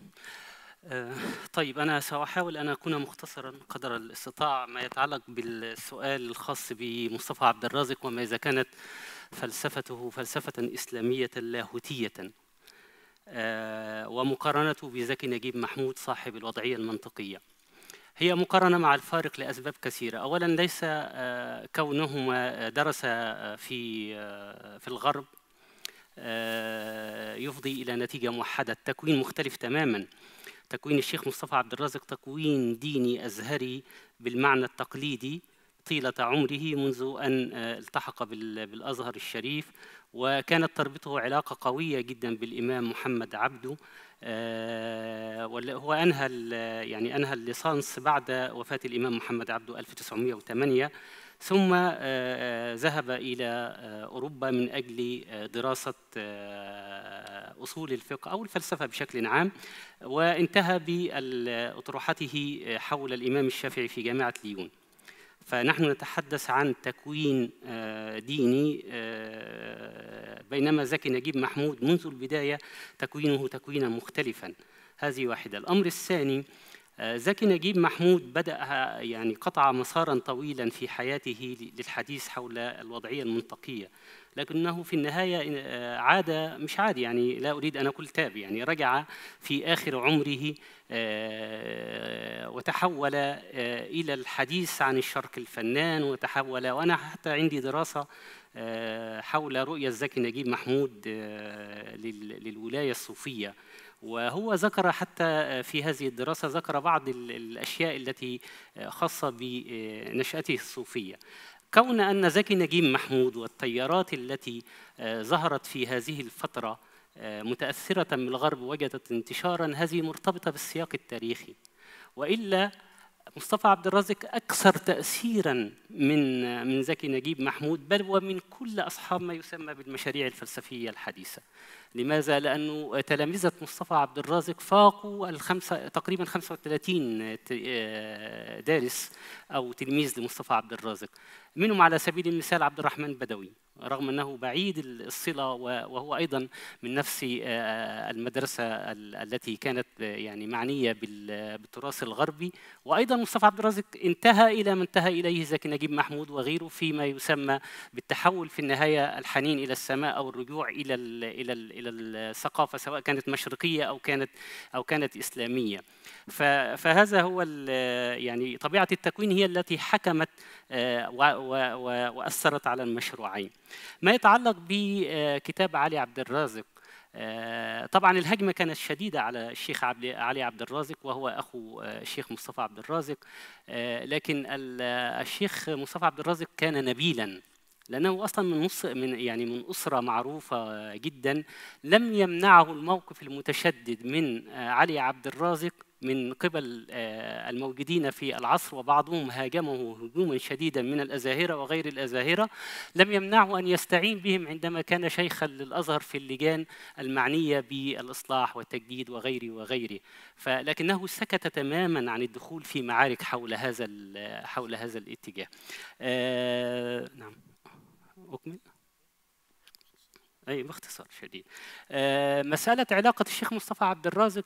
آه، طيب أنا سأحاول أن أكون مختصرا قدر الاستطاع ما يتعلق بالسؤال الخاص بمصطفى عبد الرازق وما إذا كانت فلسفته فلسفة إسلامية لاهوتية آه، ومقارنته بزكي نجيب محمود صاحب الوضعية المنطقية هي مقارنة مع الفارق لأسباب كثيرة أولا ليس آه، كونهما درس في آه، في الغرب يفضي إلى نتيجة موحدة التكوين مختلف تماما تكوين الشيخ مصطفى عبد الرازق تكوين ديني أزهري بالمعنى التقليدي طيلة عمره منذ أن آه، التحق بالأزهر الشريف وكانت تربطه علاقة قوية جدا بالإمام محمد عبده آه، هو أنهى يعني أنهى الليسانس بعد وفاة الإمام محمد عبده 1908 ثم آه، ذهب إلى أوروبا من أجل دراسة أصول الفقه أو الفلسفة بشكل عام وانتهى بأطروحته حول الإمام الشافعي في جامعة ليون فنحن نتحدث عن تكوين آه، ديني آه، بينما زكي نجيب محمود منذ البداية تكوينه تكوينا مختلفا هذه واحدة الأمر الثاني آه، زكي نجيب محمود بدأ يعني قطع مسارا طويلا في حياته للحديث حول الوضعية المنطقية لكنه في النهاية آه، عاد مش عادي يعني لا أريد أن أقول تاب يعني رجع في آخر عمره آه، وتحول آه، إلى الحديث عن الشرق الفنان وتحول وأنا حتى عندي دراسة حول رؤية الزكي نجيب محمود للولاية الصوفية وهو ذكر حتى في هذه الدراسة ذكر بعض الأشياء التي خاصة بنشأته الصوفية كون أن زكي نجيب محمود والتيارات التي آه، ظهرت في هذه الفترة آه، متأثرة من الغرب وجدت انتشارا هذه مرتبطة بالسياق التاريخي وإلا مصطفى عبد الرازق أكثر تأثيرا من آه، من زكي نجيب محمود بل ومن كل أصحاب ما يسمى بالمشاريع الفلسفية الحديثة لماذا؟ لأنه تلامذة مصطفى عبد الرازق فاقوا الخمسة تقريبا 35 آه، دارس أو تلميذ لمصطفى عبد الرازق منهم على سبيل المثال عبد الرحمن بدوي رغم أنه بعيد الصلة وهو أيضا من نفس آه، المدرسة التي كانت آه، يعني معنية بالتراث الغربي وأيضا مصطفى عبد الرازق انتهى إلى ما انتهى إليه زكي نجيب محمود وغيره فيما يسمى بالتحول في النهاية الحنين إلى السماء أو الرجوع إلى ال إلى ال الى الثقافه سواء كانت مشرقيه او كانت او كانت اسلاميه فهذا هو يعني طبيعه التكوين هي التي حكمت آه، واثرت على المشروعين ما يتعلق بكتاب آه، علي عبد الرازق آه، طبعا الهجمه كانت شديده على الشيخ علي عبد الرازق وهو اخو الشيخ مصطفى عبد الرازق لكن الشيخ مصطفى عبد الرازق كان نبيلا لأنه أصلا من نص من يعني من أسرة معروفة جدا لم يمنعه الموقف المتشدد من آه، علي عبد الرازق من قبل آه، الموجودين في العصر وبعضهم هاجمه هجوما شديدا من الأزاهرة وغير الأزاهرة لم يمنعه أن يستعين بهم عندما كان شيخا للأزهر في اللجان المعنية بالإصلاح والتجديد وغيره وغيره فلكنه سكت تماما عن الدخول في معارك حول هذا حول هذا الاتجاه آه نعم أكمل؟ أي أيوة، باختصار شديد. آه، مسألة علاقة الشيخ مصطفى عبد الرازق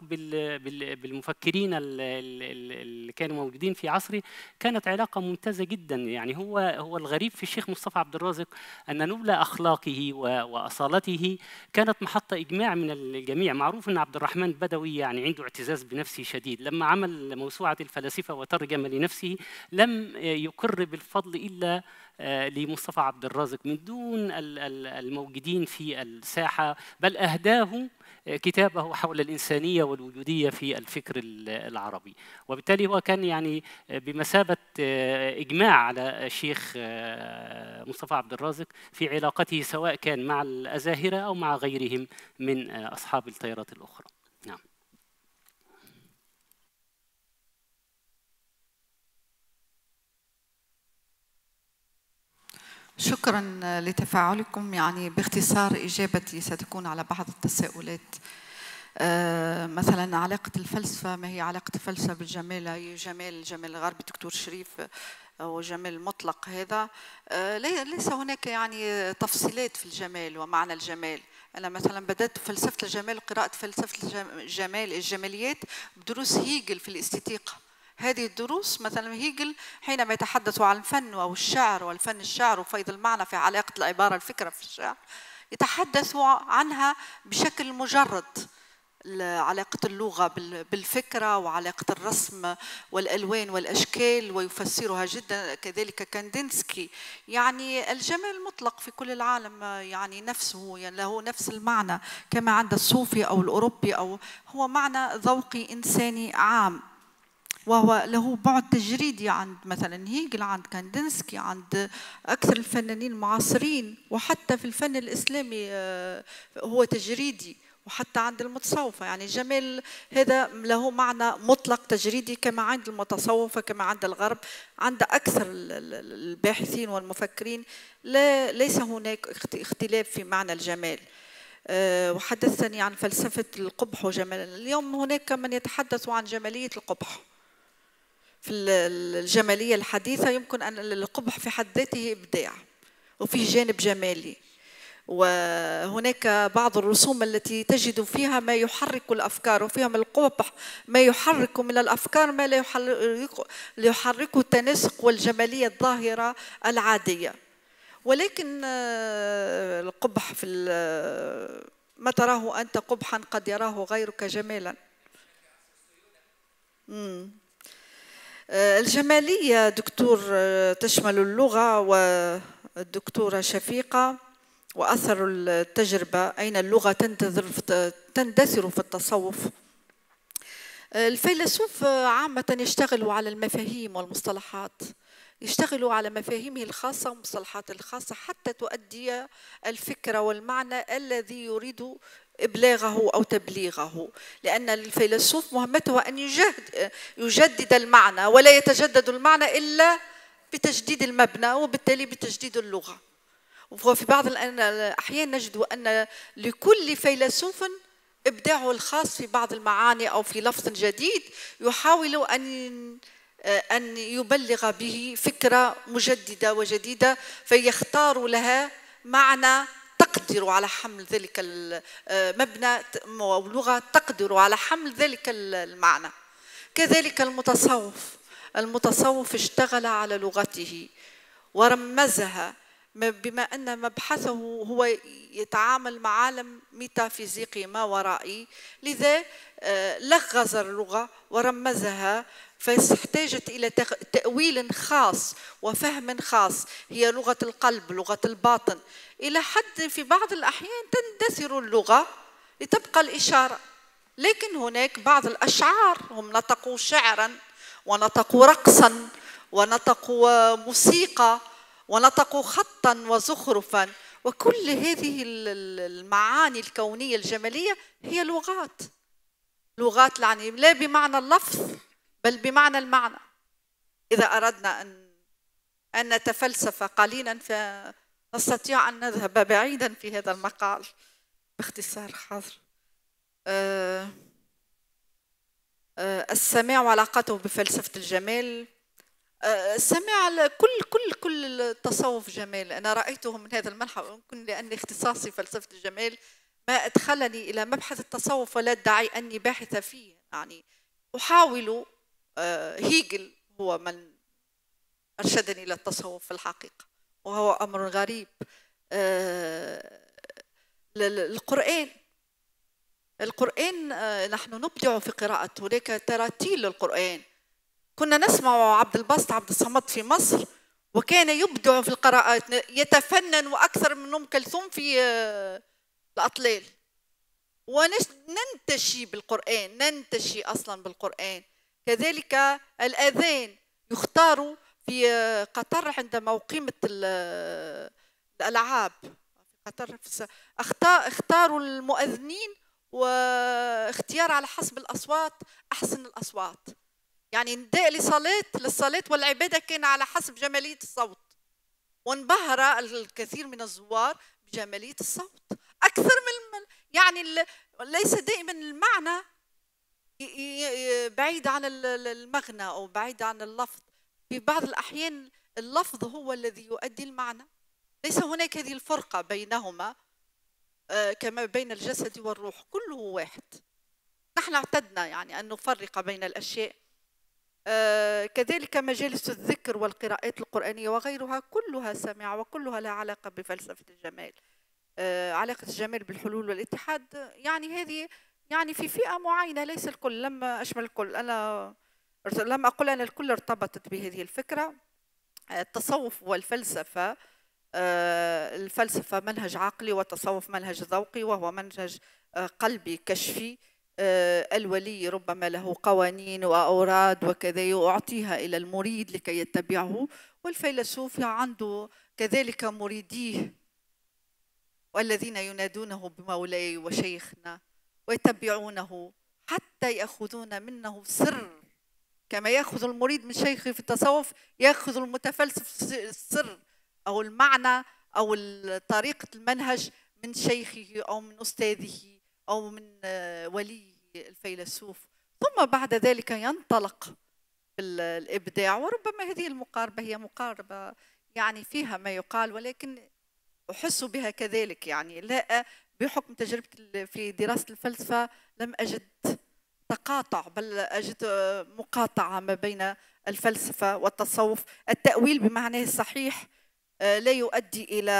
بالمفكرين اللي كانوا موجودين في عصره كانت علاقة ممتازة جدا يعني هو هو الغريب في الشيخ مصطفى عبد الرازق أن نبل أخلاقه وأصالته كانت محطة إجماع من الجميع معروف أن عبد الرحمن بدوي يعني عنده اعتزاز بنفسه شديد لما عمل موسوعة الفلاسفة وترجم لنفسه لم يقر بالفضل إلا آه، لمصطفى عبد الرازق من دون الموجودين في الساحة بل أهداه آه، كتابه حول الإنسانية والوجودية في الفكر العربي وبالتالي هو كان يعني آه، بمثابة إجماع على الشيخ مصطفى عبد الرازق في علاقته سواء كان مع الأزاهرة أو مع غيرهم من أصحاب التيارات الأخرى شكرا لتفاعلكم يعني باختصار اجابتي ستكون على بعض التساؤلات آه، مثلا علاقة الفلسفة ما هي علاقة الفلسفة بالجمال جمال جمال الغربي دكتور شريف وجمال مطلق هذا آه، ليس هناك يعني تفصيلات في الجمال ومعنى الجمال أنا مثلا بدأت فلسفة الجمال قراءة فلسفة الجمال الجماليات بدروس هيجل في الاستيتيقة هذه الدروس مثلا هيجل حينما يتحدث عن الفن أو الشعر والفن الشعر وفيض المعنى في علاقة العبارة الفكرة في الشعر يتحدث عنها بشكل مجرد علاقة اللغة بالفكرة وعلاقة الرسم والألوان والأشكال ويفسرها جدا كذلك كاندنسكي يعني الجمال المطلق في كل العالم يعني نفسه يعني له نفس المعنى كما عند الصوفي أو الأوروبي أو هو معنى ذوقي إنساني عام وهو له بعد تجريدي عند مثلا هيجل عند كاندنسكي عند أكثر الفنانين المعاصرين وحتى في الفن الإسلامي آه، هو تجريدي وحتى عند المتصوفة يعني جمال هذا له معنى مطلق تجريدي كما عند المتصوفة كما عند الغرب عند أكثر الباحثين والمفكرين لا ليس هناك اختلاف في معنى الجمال آه، وحدثني عن فلسفة القبح وجمال اليوم هناك من يتحدث عن جمالية القبح في الجمالية الحديثة يمكن أن القبح في حد ذاته إبداع وفي جانب جمالي وهناك بعض الرسوم التي تجد فيها ما يحرك الافكار وفيها من القبح ما يحرك من الافكار ما لا يحرك التناسق والجماليه الظاهره العاديه ولكن آه، القبح في ما تراه انت قبحا قد يراه غيرك جمالا آه، الجمالية دكتور آه، تشمل اللغة والدكتورة شفيقة وأثر التجربة أين اللغة تندثر في التصوف آه، الفيلسوف عامة يشتغلوا على المفاهيم والمصطلحات يشتغلوا على مفاهيمه الخاصة ومصطلحاته الخاصة حتى تؤدي الفكرة والمعنى الذي يريد إبلاغه أو تبليغه لأن الفيلسوف مهمته أن يجهد يجدد المعنى ولا يتجدد المعنى إلا بتجديد المبنى وبالتالي بتجديد اللغة وفي بعض الأحيان نجد أن لكل فيلسوف إبداعه الخاص في بعض المعاني أو في لفظ جديد يحاول أن أن يبلغ به فكرة مجددة وجديدة فيختار لها معنى تقدر على حمل ذلك المبنى آه، واللغة تقدر على حمل ذلك المعنى كذلك المتصوف المتصوف اشتغل على لغته ورمزها بما أن مبحثه هو يتعامل مع عالم ميتافيزيقي ما ورائي لذا آه، لغز اللغة ورمزها فاحتاجت إلى تأويل خاص وفهم خاص هي لغة القلب لغة الباطن إلى حد في بعض الأحيان تندثر اللغة لتبقى الإشارة لكن هناك بعض الأشعار هم نطقوا شعرا ونطقوا رقصا ونطقوا موسيقى ونطقوا خطا وزخرفا وكل هذه المعاني الكونية الجمالية هي لغات لغات يعني لا بمعنى اللفظ بل بمعنى المعنى إذا أردنا أن أن نتفلسف قليلا فنستطيع أن نذهب بعيدا في هذا المقال باختصار حاضر آه، آه، السماع وعلاقته بفلسفة الجمال آه، السماع كل كل كل التصوف جمال أنا رأيته من هذا المنحى يمكن لأن اختصاصي فلسفة الجمال ما أدخلني إلى مبحث التصوف ولا أدعي أني باحثة فيه يعني أحاول آه، هيجل هو من أرشدني إلى التصوف في الحقيقة وهو أمر غريب آه، القرآن القرآن آه، نحن نبدع في قراءة هناك تراتيل للقرآن كنا نسمع عبد الباسط عبد الصمد في مصر وكان يبدع في القراءات يتفنن وأكثر من أم كلثوم في الأطلال وننتشي بالقرآن ننتشي أصلا بالقرآن كذلك الأذان يختار في قطر عندما أقيمت الألعاب قطر اختاروا المؤذنين واختيار على حسب الأصوات أحسن الأصوات يعني نداء لصلاة للصلاة والعبادة كان على حسب جمالية الصوت وانبهر الكثير من الزوار بجمالية الصوت أكثر من يعني ليس دائما المعنى بعيد عن المغنى أو بعيد عن اللفظ في بعض الأحيان اللفظ هو الذي يؤدي المعنى ليس هناك هذه الفرقة بينهما آه، كما بين الجسد والروح كله واحد نحن اعتدنا يعني أن نفرق بين الأشياء آه، كذلك مجالس الذكر والقراءات القرآنية وغيرها كلها سمع وكلها لها علاقة بفلسفة الجمال آه، علاقة الجمال بالحلول والاتحاد يعني هذه يعني في فئة معينة ليس الكل لم أشمل الكل أنا لم أقل أن الكل ارتبطت بهذه الفكرة التصوف والفلسفة آه، الفلسفة منهج عقلي والتصوف منهج ذوقي وهو منهج آه، قلبي كشفي آه، الولي ربما له قوانين وأوراد وكذا يعطيها إلى المريد لكي يتبعه والفيلسوف عنده كذلك مريديه والذين ينادونه بمولاي وشيخنا ويتبعونه حتى يأخذون منه سر كما يأخذ المريد من شيخه في التصوف يأخذ المتفلسف السر أو المعنى أو طريقة المنهج من شيخه أو من أستاذه أو من آه، ولي الفيلسوف ثم بعد ذلك ينطلق الإبداع وربما هذه المقاربة هي مقاربة يعني فيها ما يقال ولكن أحس بها كذلك يعني لا بحكم تجربتي في دراسة الفلسفة لم أجد تقاطع بل أجد مقاطعة ما بين الفلسفة والتصوف التأويل بمعناه الصحيح آه، لا يؤدي إلى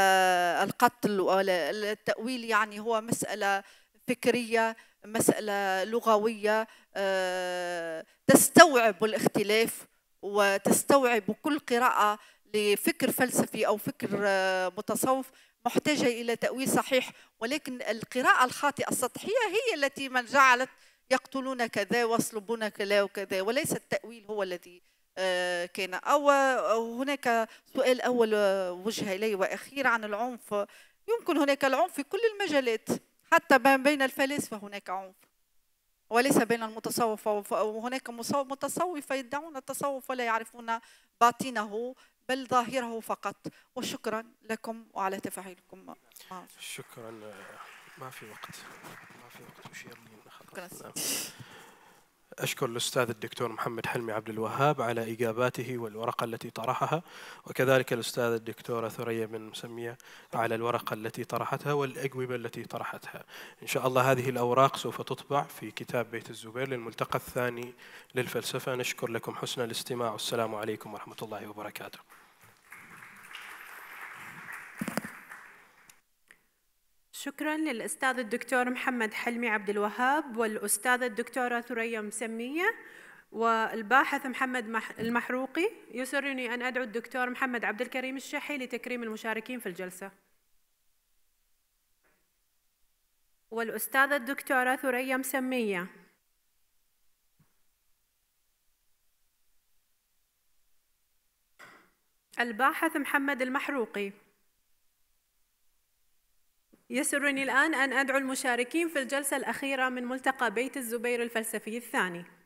القتل ولا التأويل يعني هو مسألة فكرية مسألة لغوية آه، تستوعب الاختلاف وتستوعب كل قراءة لفكر فلسفي أو فكر آه، متصوف محتاجة إلى تأويل صحيح ولكن القراءة الخاطئة السطحية هي التي من جعلت يقتلون كذا ويصلبون كذا وكذا وليس التأويل هو الذي آه، كان أو هناك سؤال أول وجه إليه وأخير عن العنف يمكن هناك العنف في كل المجالات حتى بين الفلاسفة هناك عنف وليس بين المتصوف وهناك متصوفة يدعون التصوف ولا يعرفون باطنه بل ظاهره فقط وشكرا لكم وعلى تفاعلكم شكرا ما في وقت ما في وقت مشير لي نعم. أشكر الأستاذ الدكتور محمد حلمي عبد الوهاب على إجاباته والورقة التي طرحها وكذلك الأستاذ الدكتورة ثريا بن مسمية على الورقة التي طرحتها والأجوبة التي طرحتها إن شاء الله هذه الأوراق سوف تطبع في كتاب بيت الزبير للملتقى الثاني للفلسفة نشكر لكم حسن الاستماع والسلام عليكم ورحمة الله وبركاته شكرا للاستاذ الدكتور محمد حلمي عبد الوهاب والاستاذه الدكتوره ثريا مسميه والباحث محمد المحروقي يسرني ان ادعو الدكتور محمد عبد الكريم الشحي لتكريم المشاركين في الجلسه والاستاذه الدكتوره ثريا مسميه الباحث محمد المحروقي يسرني الآن أن أدعو المشاركين في الجلسة الأخيرة من ملتقى بيت الزبير الفلسفي الثاني